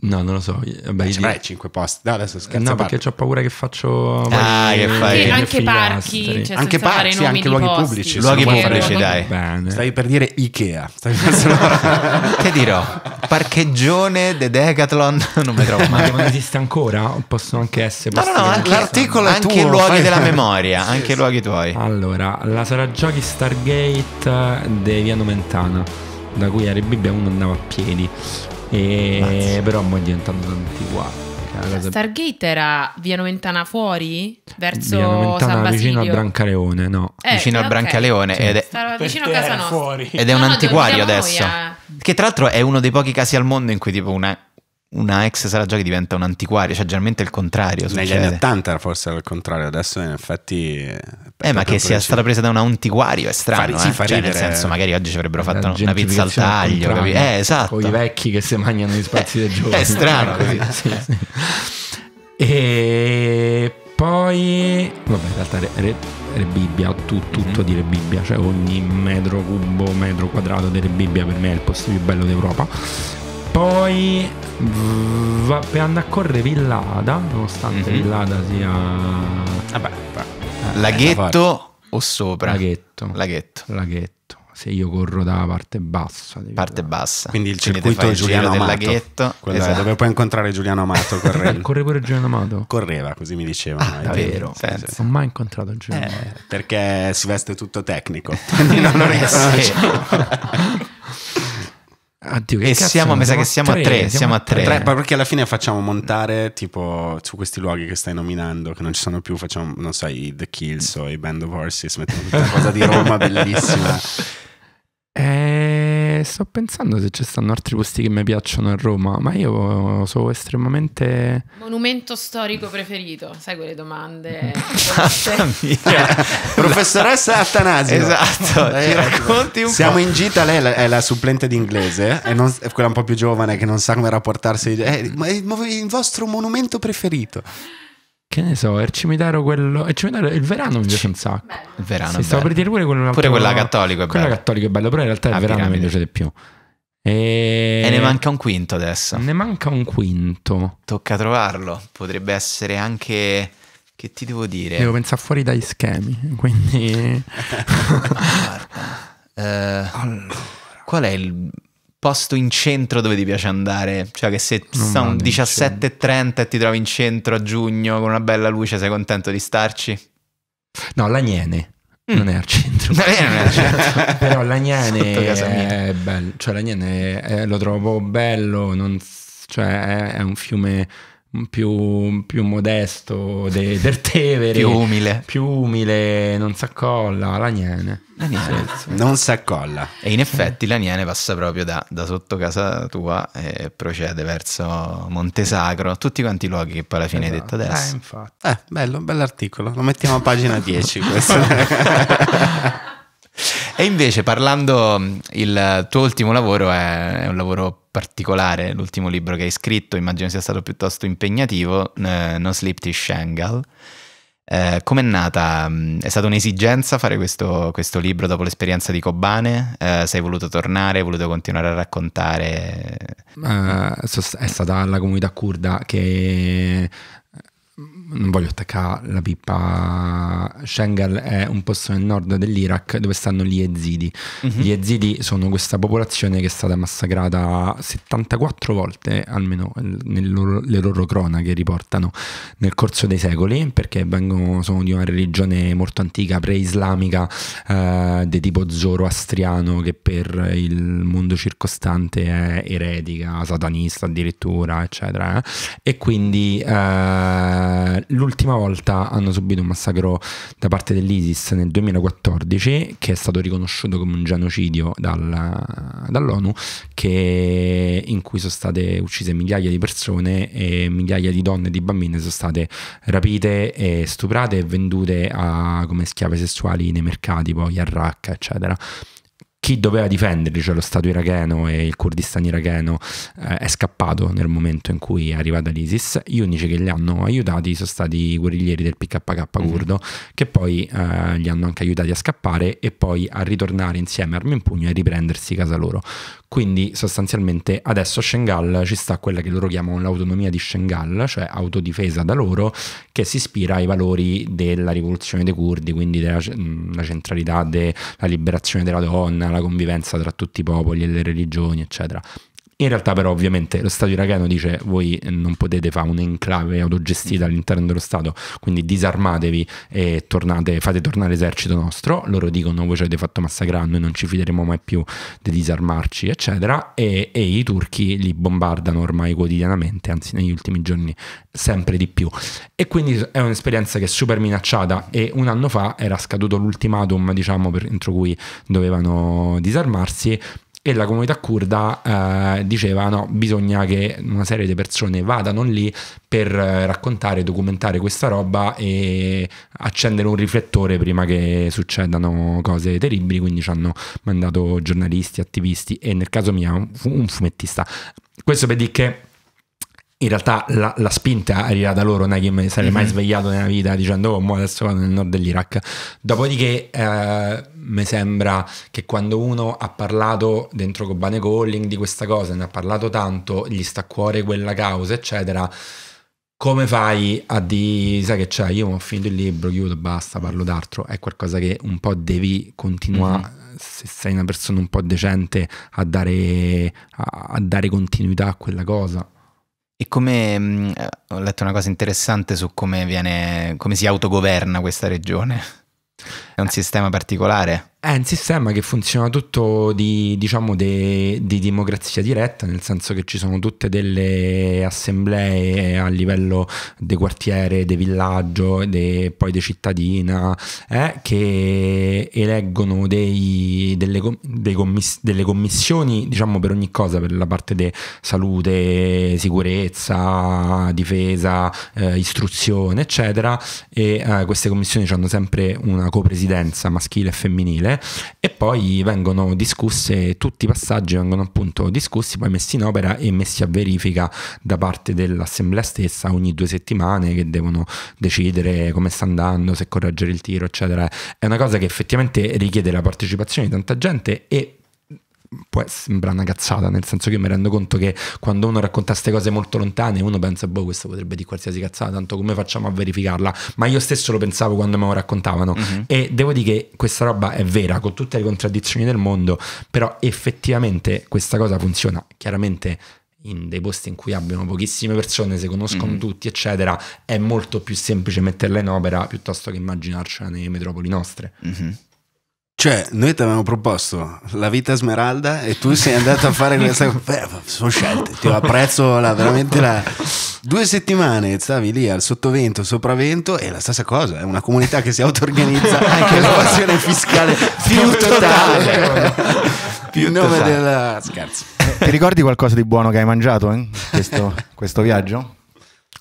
No, non lo so. Beh, ce l'hai 5 posti. No, adesso scherzo. No, perché ho paura che faccio. Ah, che fai? Anche, anche parchi, cioè anche parchi, anche luoghi posti. pubblici. Luoghi pubblici, dai. Bene. Stavi per dire Ikea. che dirò? Parcheggione de Decathlon. non mi trovo mai. Ma esiste ancora? Possono anche essere. No, no, no l'articolo è tuo, anche luoghi della memoria. anche sì. luoghi tuoi. Allora, la sala giochi Stargate eh, dei Via Nomentana da cui era in Bibbia uno andava a piedi. E però mo è diventato antiquato. Cioè, Stargate era via Noventana fuori? Verso via Noventana, San vicino a Brancaleone, no? Eh, vicino okay. a Brancaleone sì. ed è vicino a casa nostra. Fuori. Ed è no, un antiquario adesso. Eh. Che tra l'altro è uno dei pochi casi al mondo in cui tipo una una ex sala giochi diventa un antiquario, cioè generalmente il contrario. Negli succede. anni 80 era forse al contrario, adesso in effetti... Eh, ma che sia stata presa da un antiquario è strano, Fari, eh? cioè, nel senso magari oggi ci avrebbero fatto una pizza al taglio, capi? Eh, esatto. Con i esatto. vecchi che si mangiano gli spazi del gioco. È strano così. sì, sì. E poi... Vabbè, in realtà... Re, re... Rebibbia, tu, tutto mm-hmm. di Rebibbia, cioè ogni metro cubo, metro quadrato di Re Bibbia per me è il posto più bello d'Europa poi va, andando a correre Villada, nonostante mm-hmm. Villada sia... Vabbè, eh, laghetto o sopra? Laghetto. Laghetto. Laghetto. Se io corro dalla parte bassa. Parte vedere. bassa. Quindi il Quindi circuito il Giuliano del Amato. laghetto. Quello esatto. dove puoi incontrare Giuliano Amato. Eh, Corre pure Giuliano Amato. Correva, così mi diceva. Ah, è vero. Sì, sì. Non ho mai incontrato Giuliano eh, Perché si veste tutto tecnico. non lo eh, riconosce. Addio, che e siamo, mi sa che siamo a tre, tre, siamo a tre. tre. Perché alla fine facciamo montare tipo su questi luoghi che stai nominando, che non ci sono più, facciamo, non so, i The Kills o i Band of Horses, mettiamo tutta una cosa di Roma bellissima. Eh sto pensando se ci stanno altri posti che mi piacciono a Roma, ma io sono estremamente... Monumento storico preferito, sai quelle domande? Professoressa Atanasio. Esatto, eh, ci racconti un po'. Siamo in gita, lei è la, è la supplente d'inglese, eh, non, è quella un po' più giovane che non sa come rapportarsi. Eh, ma il, il vostro monumento preferito. Che ne so, Ercimitero quello. Ercimitero il Verano mi piace un sacco. Il Verano. Sì, stavo per dire pure quello. Pure quella cattolica Quella cattolica è bella, però in realtà il Verano mi piace di più. E... E ne manca un quinto adesso. Ne manca un quinto. Tocca trovarlo. Potrebbe essere anche. Che ti devo dire? Devo pensare fuori dai schemi, quindi... Guarda. Eh, qual è il posto in centro dove ti piace andare. Cioè, che se sono 17.30 e ti trovi in centro a giugno con una bella luce, sei contento di starci? No, l'agnene. Mm. Non è al centro, non è al centro. però l'agnene è bello, cioè l'agnene è, lo trovo bello, non, cioè è, è un fiume più, più modesto de, del Tevere, più umile, più umile, non si accolla, l'aniene. La Niene. Sì, sì. E in effetti l'aniene passa proprio da, da, sotto casa tua e procede verso Montesacro, tutti quanti i luoghi che poi alla fine esatto. hai detto esatto. Eh, adesso. Eh, infatti. Eh, bello, bell'articolo, lo mettiamo a pagina 10 questo. E invece parlando, il tuo ultimo lavoro è, è un lavoro particolare l'ultimo libro che hai scritto, immagino sia stato piuttosto impegnativo, eh, No Sleep to Shangal. Eh, Come è nata? Mm, è stata un'esigenza fare questo, questo libro dopo l'esperienza di Kobane? Eh, sei voluto tornare, hai voluto continuare a raccontare? Uh, è stata la comunità kurda che non voglio attaccare la pippa, Schengel è un posto nel nord dell'Iraq dove stanno gli Yezidi. Mm -hmm. Gli Yezidi sono questa popolazione che è stata massacrata 74 volte, almeno loro, le loro cronache riportano, nel corso dei secoli, perché vengono, sono di una religione molto antica, pre-islamica, eh, di tipo zoroastriano, che per il mondo circostante è eretica, satanista addirittura, eccetera. Eh? E quindi... Eh, l'ultima volta hanno subito un massacro da parte dell'ISIS nel 2014 che è stato riconosciuto come un genocidio dal, dall'ONU che, in cui sono state uccise migliaia di persone e migliaia di donne e di bambine sono state rapite e stuprate e vendute a, come schiave sessuali nei mercati poi a Raqqa eccetera chi doveva difenderli, cioè lo Stato iracheno e il Kurdistan iracheno, eh, è scappato nel momento in cui è arrivata l'ISIS. Gli unici che li hanno aiutati sono stati i guerriglieri del PKK mhm. curdo, mm-hmm. che poi eh, li hanno anche aiutati a scappare e poi a ritornare insieme armi in pugno e riprendersi casa loro. Quindi sostanzialmente adesso a Shengal ci sta quella che loro chiamano l'autonomia di Shengal, cioè autodifesa da loro, che si ispira ai valori della rivoluzione dei curdi, quindi della, mm, la centralità della liberazione della donna, la convivenza tra tutti i popoli e le religioni, eccetera. In realtà però ovviamente lo Stato iracheno dice voi non potete fare un'enclave autogestita mm. all'interno dello Stato, quindi disarmatevi e tornate, fate tornare l'esercito nostro, loro dicono voi ci avete fatto massacrare, noi non ci fideremo mai più di disarmarci, eccetera, e, e i turchi li bombardano ormai quotidianamente, anzi negli ultimi giorni sempre di più. E quindi è un'esperienza che è super minacciata e un anno fa era scaduto l'ultimatum, diciamo, per, entro cui dovevano disarmarsi e la comunità kurda eh, diceva no, bisogna che una serie di persone vadano lì per eh, raccontare, documentare questa roba e accendere un riflettore prima che succedano cose terribili, quindi ci hanno mandato giornalisti, attivisti e nel caso mio un fumettista. Questo per dire che in realtà la, la, spinta arriva da loro, non è che mi sarei mai mhm. svegliato nella vita dicendo oh, mo adesso vado nel nord dell'Iraq. Dopodiché eh, mi sembra che quando uno ha parlato dentro Kobane Calling di questa cosa, ne ha parlato tanto, gli sta a cuore quella causa, eccetera, come fai a dire, sai che c'è, io ho finito il libro, chiudo, basta, parlo d'altro, è qualcosa che un po' devi continuare. Mm-hmm se sei una persona un po' decente a dare, a, a dare continuità a quella cosa. E come mh, mm, eh, ho letto una cosa interessante su come, viene, come si autogoverna questa regione. È un sistema particolare? È un sistema che funziona tutto di, diciamo, de, di democrazia diretta, nel senso che ci sono tutte delle assemblee a livello di quartiere, di villaggio, de, poi di cittadina, eh, che eleggono dei, delle, dei commis, delle, commissioni diciamo, per ogni cosa, per la parte di salute, sicurezza, difesa, eh, istruzione, eccetera. E eh, queste commissioni hanno sempre una copresidenza residenza maschile e femminile e poi vengono discusse tutti i passaggi vengono appunto discussi poi messi in opera e messi a verifica da parte dell'assemblea stessa ogni due settimane che devono decidere come sta andando se correggere il tiro eccetera è una cosa che effettivamente richiede la partecipazione di tanta gente e può sembrare una cazzata, nel senso che io mi rendo conto che quando uno racconta queste cose molto lontane, uno pensa, boh, questo potrebbe dire qualsiasi cazzata, tanto come facciamo a verificarla? Ma io stesso lo pensavo quando me lo raccontavano. Mm-hmm. E devo dire che questa roba è vera, con tutte le contraddizioni del mondo, però effettivamente questa cosa funziona. Chiaramente in dei posti in cui abbiano pochissime persone, si conoscono mm-hmm. tutti, eccetera, è molto più semplice metterla in opera piuttosto che immaginarcela nelle metropoli nostre. Mm-hmm. Cioè, noi ti avevamo proposto la vita smeralda e tu sei andato a fare questa... Beh, sono scelte, ti apprezzo la, veramente la... Due settimane stavi lì al sottovento, sopravento e la stessa cosa, è una comunità che si auto-organizza anche l'evasione esatto. fiscale più totale. più in nome della... Scherzo. Eh, ti ricordi qualcosa di buono che hai mangiato in questo, questo viaggio?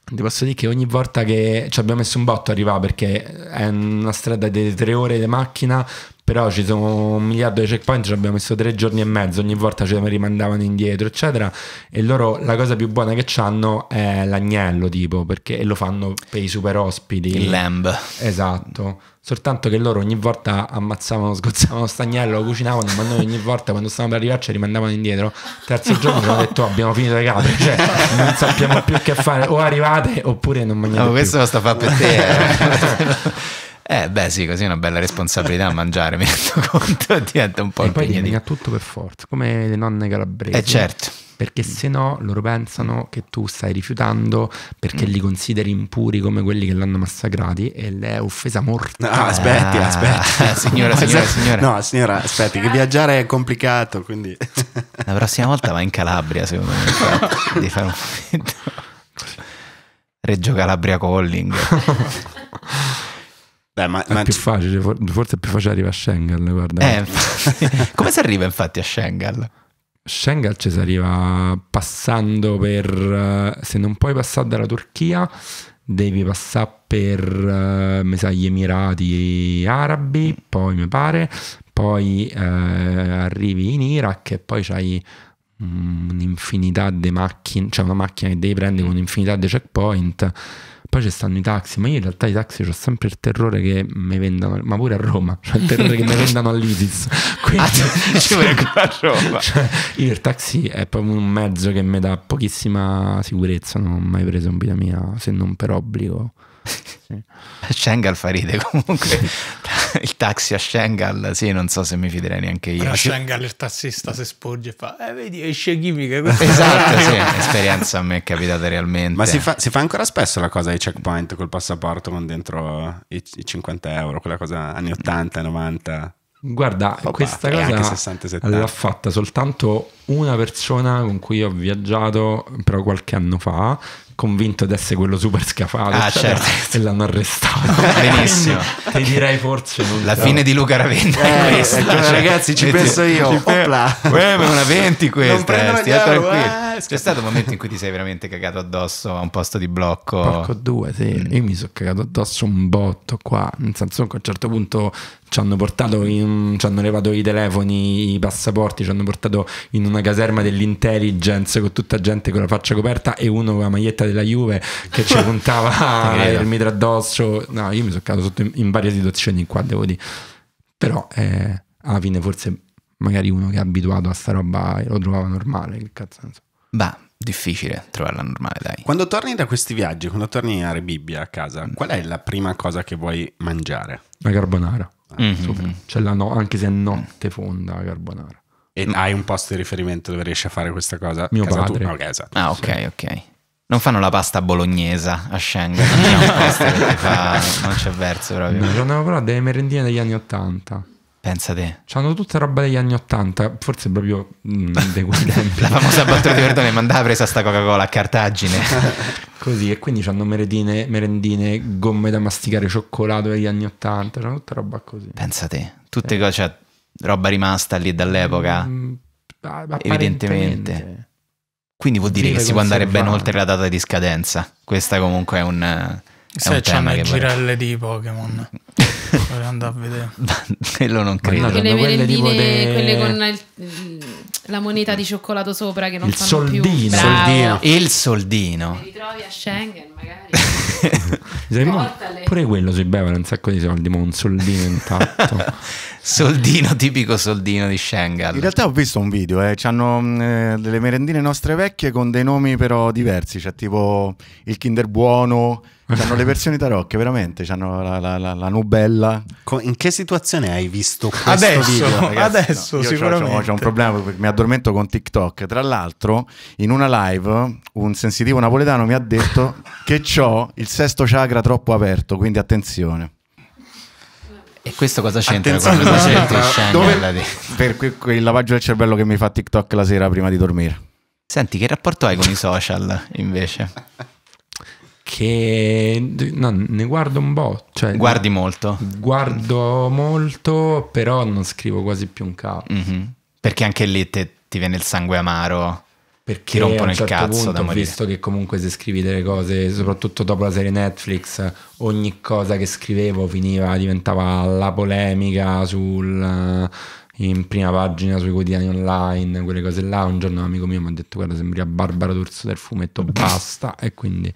Ti posso dire che ogni volta che ci abbiamo messo un botto arriva perché è una strada di tre ore di macchina, però ci sono un miliardo di checkpoint, ci abbiamo messo tre giorni e mezzo, ogni volta ci rimandavano indietro, eccetera. E loro la cosa più buona che hanno è l'agnello, tipo, perché lo fanno per i super ospiti. Il lamb. Esatto soltanto che loro ogni volta ammazzavano, sgozzavano stagnello, lo cucinavano, ma noi ogni volta quando stavamo per arrivarci rimandavano indietro. Terzo giorno ci hanno detto oh, abbiamo finito le capre, cioè non sappiamo più che fare, o arrivate oppure non mangiate. No, questo lo sta fa per te. Eh. eh beh sì, così è una bella responsabilità a mangiare, mi rendo conto, diventa un po' e poi impegnativa. tutto per forza, come le nonne calabresi. Eh certo perché mm. se no loro pensano mm. che tu stai rifiutando perché mm. li consideri impuri come quelli che l'hanno massacrati e è offesa morta. No, ah, aspetti, ah. aspetti. Eh, signora, signora, signora. No, signora, aspetti, che viaggiare è complicato, quindi... La prossima volta va in Calabria, secondo me, cioè, di fare un film. Reggio Calabria Calling. Beh, ma, è ma... più facile, forse è più facile arrivare a Schengen, guarda. Eh, come si arriva infatti a Schengen? Schengen Schengalces arriva passando per... Eh, se non puoi passare dalla Turchia, devi passare per, eh, mi sa, gli Emirati Arabi, poi mi pare, poi eh, arrivi in Iraq e poi c'hai Mm, un'infinità di macchine, cioè una macchina che devi prendere con un'infinità di checkpoint. Poi ci stanno i taxi, ma io in realtà i taxi ho sempre il terrore che mi vendano, ma pure a Roma, cioè il terrore che mi vendano all'ISIS. Ah, Quindi, ah, cioè, cioè, io il taxi è proprio un mezzo che mi dà pochissima sicurezza, non ho mai preso in vita mia, se non per obbligo. Sì. Schengal fa ride comunque. il taxi a Schengal, sì, non so se mi fiderei neanche io. a Schengal il tassista si sporge e fa, eh vedi, esce chimica. Esatto, sì, esperienza a me è capitata realmente. Ma si fa, si fa, ancora spesso la cosa ai checkpoint col passaporto con dentro i, i 50 euro, quella cosa anni 80, 90. Guarda, Papà, questa cosa l'ha fatta soltanto una persona con cui ho viaggiato però qualche anno fa convinto di essere quello super scafato ah, certo. e l'hanno arrestato benissimo ti direi forse la so. fine di Luca Raventa eh, è questa eh, cioè, ragazzi ci penso io ci eh, una 20 questa eh, stia tranquillo eh, c'è stato un momento in cui ti sei veramente cagato addosso a un posto di blocco blocco 2 sì mm. io mi sono cagato addosso un botto qua nel senso che a un certo punto ci hanno portato in, ci hanno levato i telefoni i passaporti ci hanno portato in un una caserma dell'intelligence con tutta gente con la faccia coperta e uno con la maglietta della Juve che ci puntava il mitra addosso. No, io mi sono caduto sotto in, in, varie situazioni qua, devo dire. Però eh, alla fine forse magari uno che è abituato a sta roba lo trovava normale, che cazzo non so. Bah, difficile trovarla normale, dai. Quando torni da questi viaggi, quando torni a Rebibbia a casa, mm. qual è la prima cosa che vuoi mangiare? La carbonara. Ah, mm-hmm. C'è cioè la no- anche se è notte fonda la carbonara. E mm. hai un posto di riferimento dove riesci a fare questa cosa? Mio casa padre. Tu? Okay, esatto. Ah, ok, ok. Non fanno la pasta bolognese a Schengen, non c'è un posto che fa, non c'è verso proprio. No, andavo a delle merendine degli anni Ottanta. Pensa te. C'hanno tutta roba degli anni Ottanta, forse proprio mh, mm, La famosa battuta di Verdone mandava presa sta Coca-Cola a Cartagine. Così, e quindi hanno merendine, merendine, gomme da masticare, cioccolato degli anni Ottanta, c'hanno tutta roba così. Pensa te, tutte sì. Eh. cose, cioè, roba rimasta lì dall'epoca? Mm, Evidentemente. Quindi vuol dire Vive che si può andare ben oltre la data di scadenza. Questa comunque è un... Se c'hanno le girelle di Pokémon. Vorrei andare a vedere. Quello non credo. no, quelle, quelle, tipo de... quelle con il la moneta di cioccolato sopra che non il fanno soldino. più. Soldino. Il soldino. Li trovi a Schengen magari. pure quello si bevono un sacco di soldi, ma un soldino intatto. soldino, tipico soldino di Schengen. In realtà ho visto un video, eh, hanno mm, eh, delle merendine nostre vecchie con dei nomi però diversi, c'è tipo il Kinder Buono, hanno le versioni tarocche, veramente. Hanno la, la, la, la, nubella. In che situazione hai visto questo adesso, video? Ragazzi? Adesso, no, sicuramente. C'è un problema perché mi addormento con TikTok. Tra l'altro, in una live, un sensitivo napoletano mi ha detto che ho il sesto chakra troppo aperto, quindi attenzione. E questo cosa c'entra? Attenzione, cosa c'entra? per quel, quel lavaggio del cervello che mi fa TikTok la sera prima di dormire. Senti, che rapporto hai con i social invece? che no, ne guardo un po'. Cioè, Guardi molto. Guardo molto, però non scrivo quasi più un cazzo. Mm-hmm. Perché anche lì te, ti viene il sangue amaro. Perché ti rompono certo il cazzo da morire. Ho visto che comunque se scrivi delle cose, soprattutto dopo la serie Netflix, ogni cosa che scrivevo finiva, diventava la polemica sul eh, in prima pagina sui quotidiani online, quelle cose là. Un giorno un amico mio mi ha detto: Guarda, sembri a Barbara D'Urso del fumetto, basta. e quindi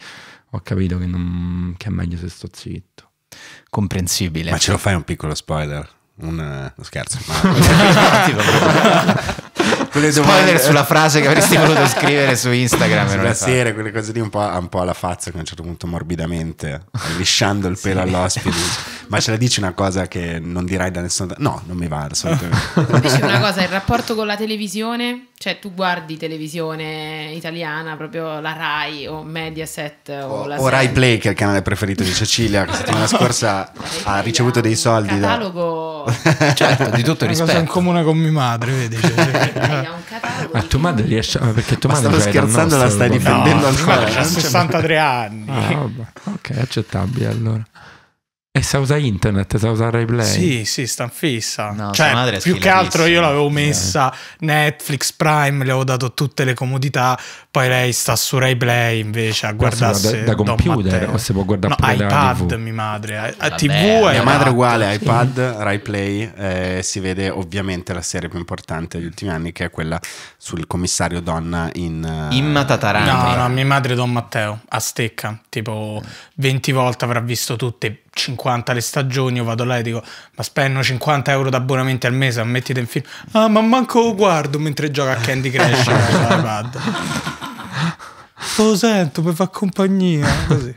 ho capito che, non, che è meglio se sto zitto. Comprensibile. Ma ce lo fai un piccolo spoiler? Un uh, scherzo. Ma... quelle sulla frase che avresti voluto scrivere su Instagram. Sulla serie, quelle cose lì un po', un po alla fazza che a un certo punto morbidamente, lisciando il pelo sì. all'ospite. Ma ce la dici una cosa che non dirai da nessuno? No, non mi va assolutamente. Dici una cosa, il rapporto con la televisione cioè, tu guardi televisione italiana, proprio la Rai o Mediaset o, o la o Rai Play, che è il canale preferito di Cecilia, che la settimana scorsa ha ricevuto dei soldi. Un catalogo, da... certo, di tutto rispetto. È in comune con mia madre, vedi? Cioè, cioè un cioè. catalogo. Ma tua madre riesce. a. perché tua madre. Ma stavo scherzando, la stai difendendo no, ancora. Ha 63 anni. Ah, ok, accettabile allora. E sa usa internet, sa usa Rai Play. Sì, sì, sta fissa. No, cioè, più che altro io l'avevo eh. messa Netflix, Prime, le avevo dato tutte le comodità, poi lei sta su Rai Play invece a guardarsi da, da computer o se può guardare no, iPad, mia madre, a, TV è mia madre è uguale iPad, Rai Play, eh, si vede ovviamente la serie più importante degli ultimi anni che è quella sul commissario donna in uh, in Matatarani. No, no, mia madre Don Matteo, a stecca, tipo 20 volte avrà visto tutte 50 le stagioni, io vado là e dico ma spendo 50 euro d'abbonamenti al mese, ammettete in film, ah ma manco lo guardo mentre gioca a Candy Crush sull'iPad. Lo sento, mi fa compagnia, così.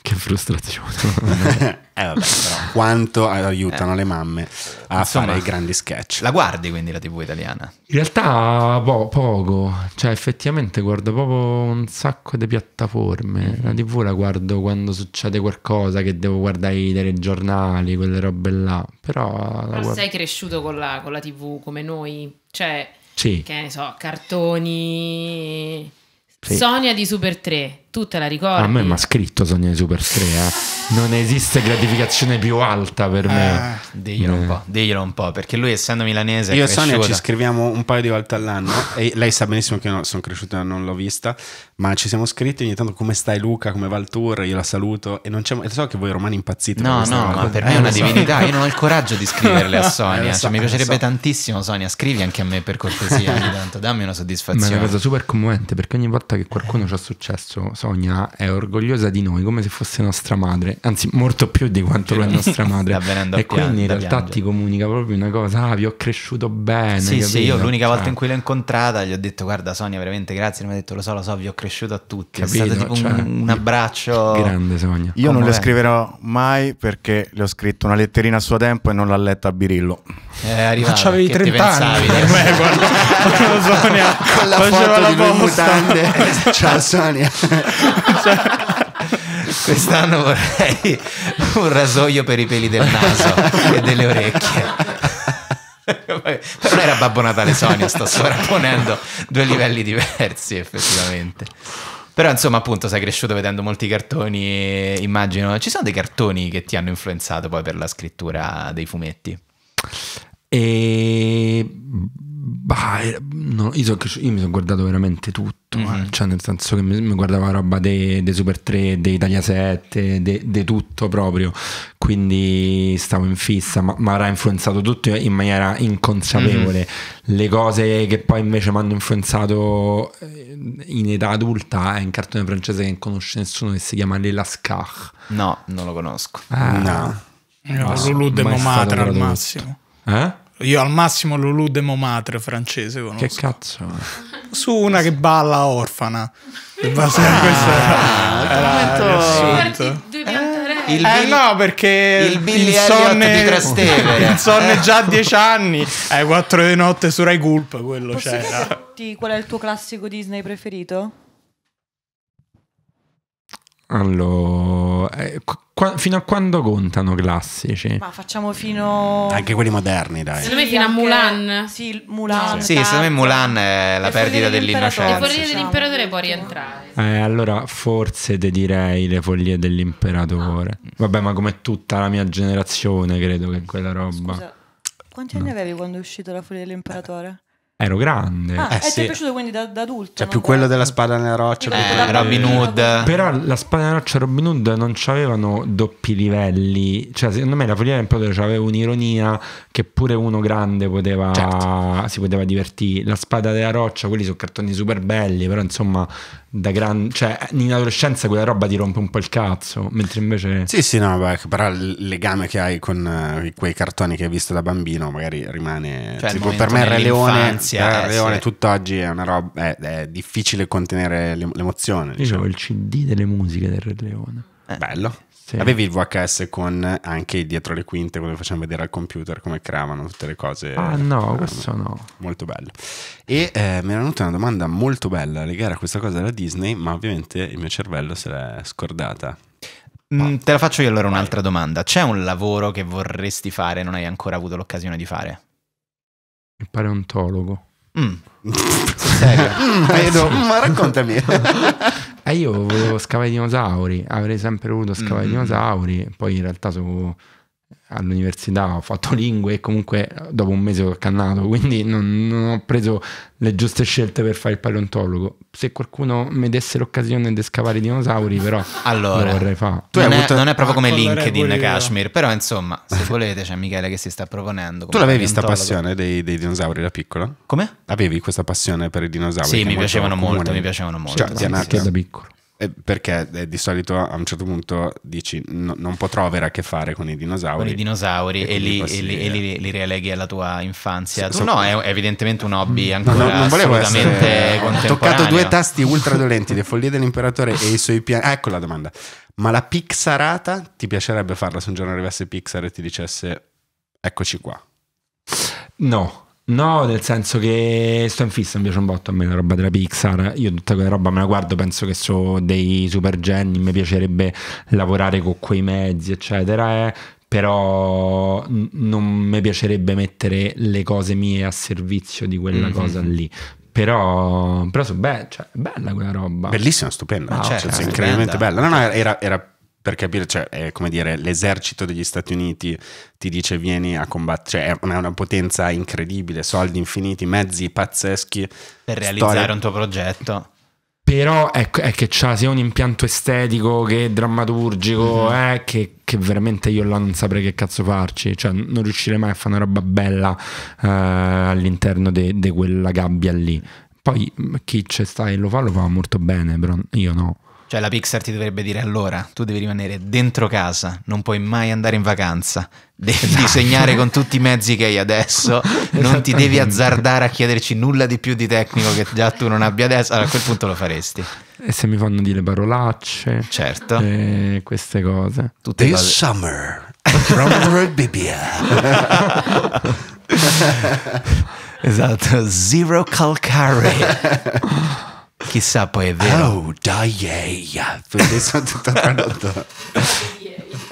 Che frustrazione. Eh, vabbè, però. Quanto aiutano eh. le mamme a Insomma, fare i grandi sketch. La guardi quindi la TV italiana? In realtà boh, poco, cioè effettivamente guardo proprio un sacco di piattaforme. Mm-hmm. La TV la guardo quando succede qualcosa che devo guardare i telegiornali, quelle robe là. Però, Però sei cresciuto con la, con la TV come noi? Cioè, sì. che ne so, cartoni... Sì. Sonia di Super 3, tu te la ricordi? Ah, a me mi ha scritto Sogno di Super 3. Eh. Non esiste gratificazione più alta per me. Eh, diglielo, eh. Un diglielo, un po', perché lui essendo milanese... Io e Sonia ci scriviamo un paio di volte all'anno e lei sa benissimo che io sono cresciuto e non l'ho vista, ma ci siamo scritti ogni tanto come stai Luca, come va il tour, io la saluto e non c'è... so che voi romani impazzite. No, no, ma per me è una eh, so. divinità, io non ho il coraggio di scriverle a Sonia, so, eh, cioè, mi piacerebbe so. tantissimo Sonia, scrivi anche a me per cortesia, tanto dammi una soddisfazione. Ma è una cosa super commovente perché ogni volta che qualcuno ci ha successo Sonia è orgogliosa di noi come se fosse nostra madre, anzi molto più di quanto lo è nostra madre. e quindi in realtà piangere. ti comunica proprio una cosa, ah vi ho cresciuto bene. Sì, capito? sì, io l'unica cioè... volta in cui l'ho incontrata gli ho detto guarda Sonia veramente grazie, mi ha detto lo so, lo so, vi ho cresciuto a tutti. Capito? È stato tipo cioè, un, un, abbraccio. Grande Sonia. Io come non le scriverò mai perché le ho scritto una letterina a suo tempo e non l'ha letta a Birillo. Eh, è arrivato. Ma ah, avevi 30 anni. Pensavi, quando, quando Sonia con la faceva foto la di posta. mutande. Ciao Sonia. cioè, quest'anno vorrei un rasoio per i peli del naso e delle orecchie. Non era Babbo Natale Sonia, sto sovrapponendo due livelli diversi effettivamente. Però insomma appunto sei cresciuto vedendo molti cartoni, immagino. Ci sono dei cartoni che ti hanno influenzato poi per la scrittura dei fumetti? E Bah, eh, no, io, so, io, mi sono guardato veramente tutto, mm-hmm. cioè nel senso che mi, mi guardavo roba dei de Super 3, dei Italia 7, di tutto proprio, quindi stavo in fissa, ma, ma avrà influenzato tutto in maniera inconsapevole. Mm-hmm. Le cose che poi invece mi hanno influenzato eh, in età adulta è un cartone francese che non conosce nessuno che si chiama L'Elascar. No, non lo conosco. Ah, no, no. Solo Demo Matra al massimo. Eh? Io al massimo Lulu de Momatre francese conosco. Che cazzo? Su una che balla orfana. Basta, ah, questo era, era eh, eh, il eh Billy, no, perché il Billy il sonne, di Trastevere. Il sonne già a dieci anni, alle eh, quattro di notte su Rai Gulp, quello c'era. Qual è il tuo classico Disney preferito? Allora, eh, qua, fino a quando contano classici? Ma facciamo fino. Anche quelli moderni, dai. Secondo me fino a Mulan. Sì, Mulan. Sì, secondo me Mulan è la perdita dell'innocenza. Le foglie diciamo. dell'imperatore può rientrare. Eh, allora, forse te direi le foglie dell'imperatore. Vabbè, ma come tutta la mia generazione, credo che quella roba. Scusa, quanti anni no. avevi quando è uscita la foglia dell'imperatore? Ero grande. Ah, eh, sì. ti è piaciuto quindi da, da adulto? Cioè, più quello della spada nella roccia. Eh, Robin Hood. Però la spada nella roccia e Robin Hood non c'avevano doppi livelli. Cioè, secondo me la follia del potere aveva un'ironia che pure uno grande poteva, certo. si poteva divertire. La spada della roccia, quelli sono cartoni super belli, però insomma da grande, cioè in adolescenza quella roba ti rompe un po' il cazzo, mentre invece... Sì, sì, no, beh, però il legame che hai con uh, quei cartoni che hai visto da bambino magari rimane... Cioè, tipo per me Re Leone Venezia. Eh, eh, Leone sì. tutt'oggi è una roba. È, è difficile contenere l'emozione. Diciamo. Io il CD delle musiche del Re Leone. Eh. Bello. Sì. Avevi il VHS con anche dietro le quinte, quello che facciamo vedere al computer come creavano tutte le cose. Ah no, eh, questo no. Molto bello. E eh, mi era venuta una domanda molto bella legata a questa cosa della Disney, ma ovviamente il mio cervello se l'è scordata. Mm, te la faccio io allora un'altra domanda. C'è un lavoro che vorresti fare e non hai ancora avuto l'occasione di fare? Il paleontologo. Mm. mm, vedo, ma raccontami. e io volevo scavare i dinosauri, avrei sempre voluto scavare i mm. mm, mm. dinosauri, poi in realtà sono all'università ho fatto lingue e comunque dopo un mese ho cannato, quindi non, non, ho preso le giuste scelte per fare il paleontologo. Se qualcuno mi desse l'occasione di scavare i dinosauri, però allora, lo vorrei fare. Non, avuto... non, è, proprio come ah, LinkedIn Kashmir, però insomma, se volete c'è Michele che si sta proponendo. Tu l'avevi questa passione dei, dei, dinosauri da piccolo? Come? Avevi questa passione per i dinosauri? Sì, mi piacevano molto, mi piacevano molto, mi piacevano molto. Cioè, sì, sì, da piccolo. Eh, perché eh, di solito a un certo punto dici no, non potrò avere a che fare con i dinosauri. Con i dinosauri e, e, li, passi... e, li, e li, li, realeghi alla tua infanzia. So, tu so... no, è evidentemente un hobby ancora no, no, non volevo assolutamente essere... Ho toccato due tasti ultra dolenti, Le follie dell'imperatore e i suoi piani. Ah, ecco la domanda. Ma la pixarata, ti piacerebbe farla se un giorno arrivasse Pixar e ti dicesse eccoci qua? No. No, nel senso che sto in fissa, mi piace un botto a me la roba della Pixar, io tutta quella roba me la guardo, penso che sono dei super geni, mi piacerebbe lavorare con quei mezzi, eccetera, eh, però non mi piacerebbe mettere le cose mie a servizio di quella mm-hmm. cosa lì. Però, però so, beh, cioè, bella quella roba. Bellissima, stupenda, ah, cioè, certo, cioè, incredibilmente bella. No, no, era, era per capire, cioè, è come dire, l'esercito degli Stati Uniti ti dice vieni a combattere, cioè è una, potenza incredibile, soldi infiniti, mezzi pazzeschi. Per realizzare storia. un tuo progetto. Però è, è che c'ha sia un impianto estetico che drammaturgico, mm-hmm. eh, che, che, veramente io là non saprei che cazzo farci, cioè non riuscirei mai a fare una roba bella eh, all'interno di quella gabbia lì. Poi chi c'è sta e lo fa, lo fa molto bene, però io no. Cioè la Pixar ti dovrebbe dire allora, tu devi rimanere dentro casa, non puoi mai andare in vacanza, devi esatto. disegnare con tutti i mezzi che hai adesso, non ti devi azzardare a chiederci nulla di più di tecnico che già tu non abbia adesso, allora a quel punto lo faresti. E se mi fanno dire parolacce, certo. E queste cose. Tutte This cose. summer from Bibia. esatto, zero calcare. Chissà, poi è vero. Oh, dai, yeah. sono tutta tradotto.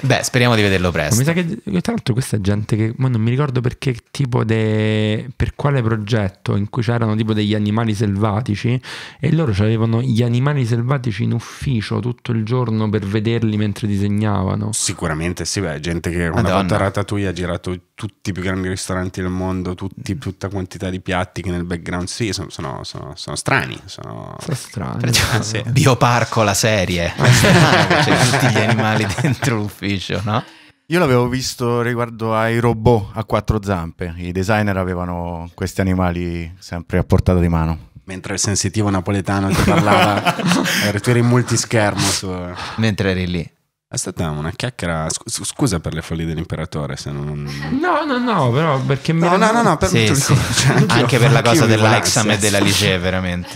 Beh, speriamo di vederlo presto. Mi sa che tra l'altro questa gente che ma non mi ricordo perché tipo de, per quale progetto in cui c'erano tipo degli animali selvatici e loro avevano gli animali selvatici in ufficio tutto il giorno per vederli mentre disegnavano. Sicuramente sì, beh, gente che una Madonna. volta Ratatouille ha girato tutti i più grandi ristoranti del mondo, tutti, mm. tutta quantità di piatti che nel background sì, sono, sono, sono, sono strani. Sono, strani. Sì. Bioparco la serie, ah, ah, c'è tutti gli animali dentro l'ufficio, no? Io l'avevo visto riguardo ai robot a quattro zampe, i designer avevano questi animali sempre a portata di mano mentre il sensitivo napoletano ti parlava, tu eri in multischermo. Su... Mentre eri lì. È stata una chiacchiera. Scusa per le follie dell'imperatore. Se non... No, no, no, però perché mi. No, no, no, no, per sì, sì. Cioè, anche, anche per la cosa dell'Exam e della Ligee, veramente.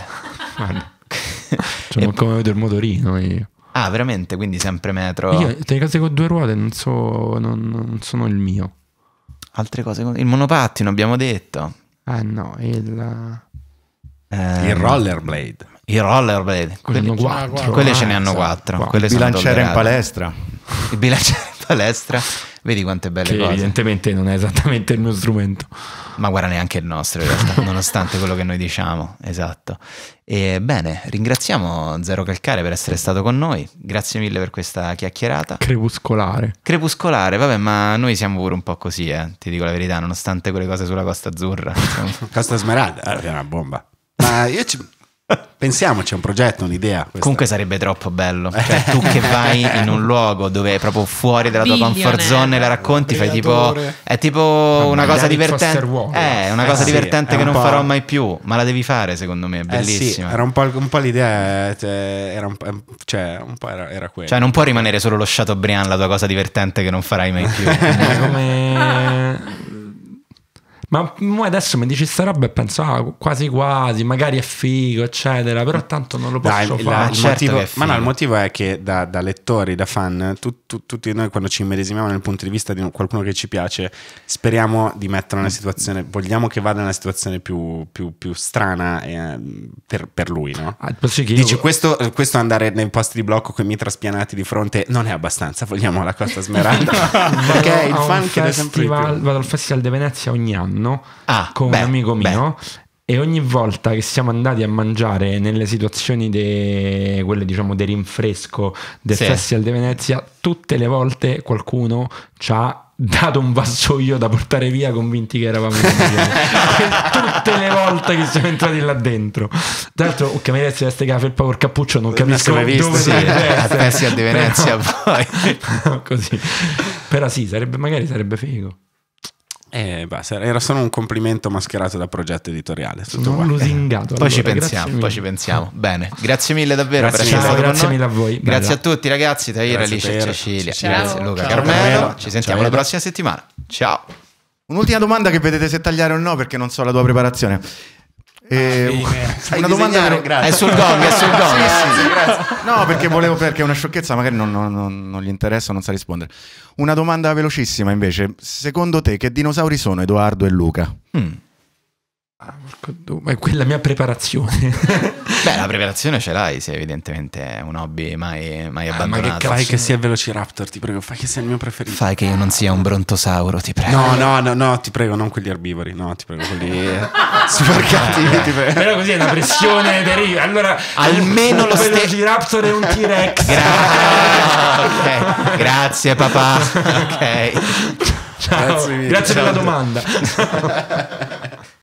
Cioè, come vedo il motorino io. Ah, veramente? Quindi sempre metro. Io le cose con due ruote non, so, non, non sono il mio. Altre cose. Con... Il monopattino abbiamo detto. Ah no, il. Eh, il rollerblade. I rollerblade, quelli, quattro, quelle ce ne ah, hanno esatto. quattro. quattro. Il bilanciere in palestra. Il bilanciere in palestra, vedi quante belle che cose. Evidentemente non è esattamente il mio strumento. Ma guarda neanche il nostro in realtà, nonostante quello che noi diciamo, esatto. E bene, ringraziamo Zero Calcare per essere stato con noi, grazie mille per questa chiacchierata. Crepuscolare. Crepuscolare, vabbè, ma noi siamo pure un po' così, eh, ti dico la verità, nonostante quelle cose sulla Costa Azzurra. Diciamo. Costa Smeralda, eh, è una bomba. Ma io ci Pensiamoci, a un progetto, un'idea. Questa. Comunque sarebbe troppo bello. Cioè, tu che vai in un luogo dove è proprio fuori dalla tua comfort zone e la racconti, fai tipo. È tipo una cosa eh, eh, divertente. È una cosa divertente che non farò mai più, ma la devi fare, secondo me. È bellissima. Eh sì, era un po', un po l'idea. Cioè, era un po', cioè, un po' era, era quello. Cioè, non può rimanere solo lo Chateaubriand, la tua cosa divertente che non farai mai più. come. Ma adesso mi dici sta roba e penso, ah, quasi quasi, magari è figo, eccetera, però tanto non lo posso Dai, fare. La, certo motivo, ma no, il motivo è che da, da lettori, da fan, tu, tu, tutti noi quando ci immedesimiamo nel punto di vista di qualcuno che ci piace, speriamo di metterlo nella situazione, vogliamo che vada in una situazione più, più, più strana eh, per, per, lui, no? Ah, Dici, io... questo, questo, andare nei posti di blocco con i mitra spianati di fronte non è abbastanza, vogliamo la Costa Smeralda. Perché il fan chiede sempre... Vado al Festival di Venezia ogni anno nonno ah, con beh, un amico mio. Beh. E ogni volta che siamo andati a mangiare nelle situazioni di quelle diciamo del rinfresco del sì. Festival di Venezia, tutte le volte qualcuno ci ha dato un vassoio da portare via convinti che eravamo in tutte le volte che siamo entrati là dentro tra l'altro oh, che mi resta queste felpa col cappuccio non capisco non visto, dove sì, la Festival di Venezia però, poi così però sì sarebbe, magari sarebbe figo eh, basta, era solo un complimento mascherato da progetto editoriale. Tutto Sono lusingato. Allora, poi ci pensiamo, poi ci pensiamo. Bene, grazie mille davvero grazie per essere stato Grazie mille a voi. Grazie Bella. a tutti ragazzi, Taira, Alice, Cecilia, Ciao. grazie Luca, Ciao. Carmelo. Ci sentiamo Ciao. la prossima settimana. Ciao. Un'ultima domanda che vedete se tagliare o no perché non so la tua preparazione. Eh, ah, ehm, una domanda però, È sul gong, è sul gong. sì, sì, No, perché volevo perché è una sciocchezza, magari non, non, non, gli interessa, non sa rispondere. Una domanda velocissima invece. Secondo te che dinosauri sono Edoardo e Luca? Mm. Ah, ma è quella mia preparazione. Beh, la preparazione ce l'hai, se evidentemente è un hobby mai, mai abbandonato. Ah, ma che fai che sia Velociraptor, ti prego, fai che sia il mio preferito. Fai che io non sia un brontosauro, ti prego. No, no, no, no ti prego, non quelli erbivori, no, ti prego, quelli super cattivi, eh, ti prego. Però così è una pressione deriva. Allora, almeno lo ste... Velociraptor è un T-Rex. Gra- okay. Grazie papà. Ok. Ciao. Grazie, mille. Grazie per la domanda.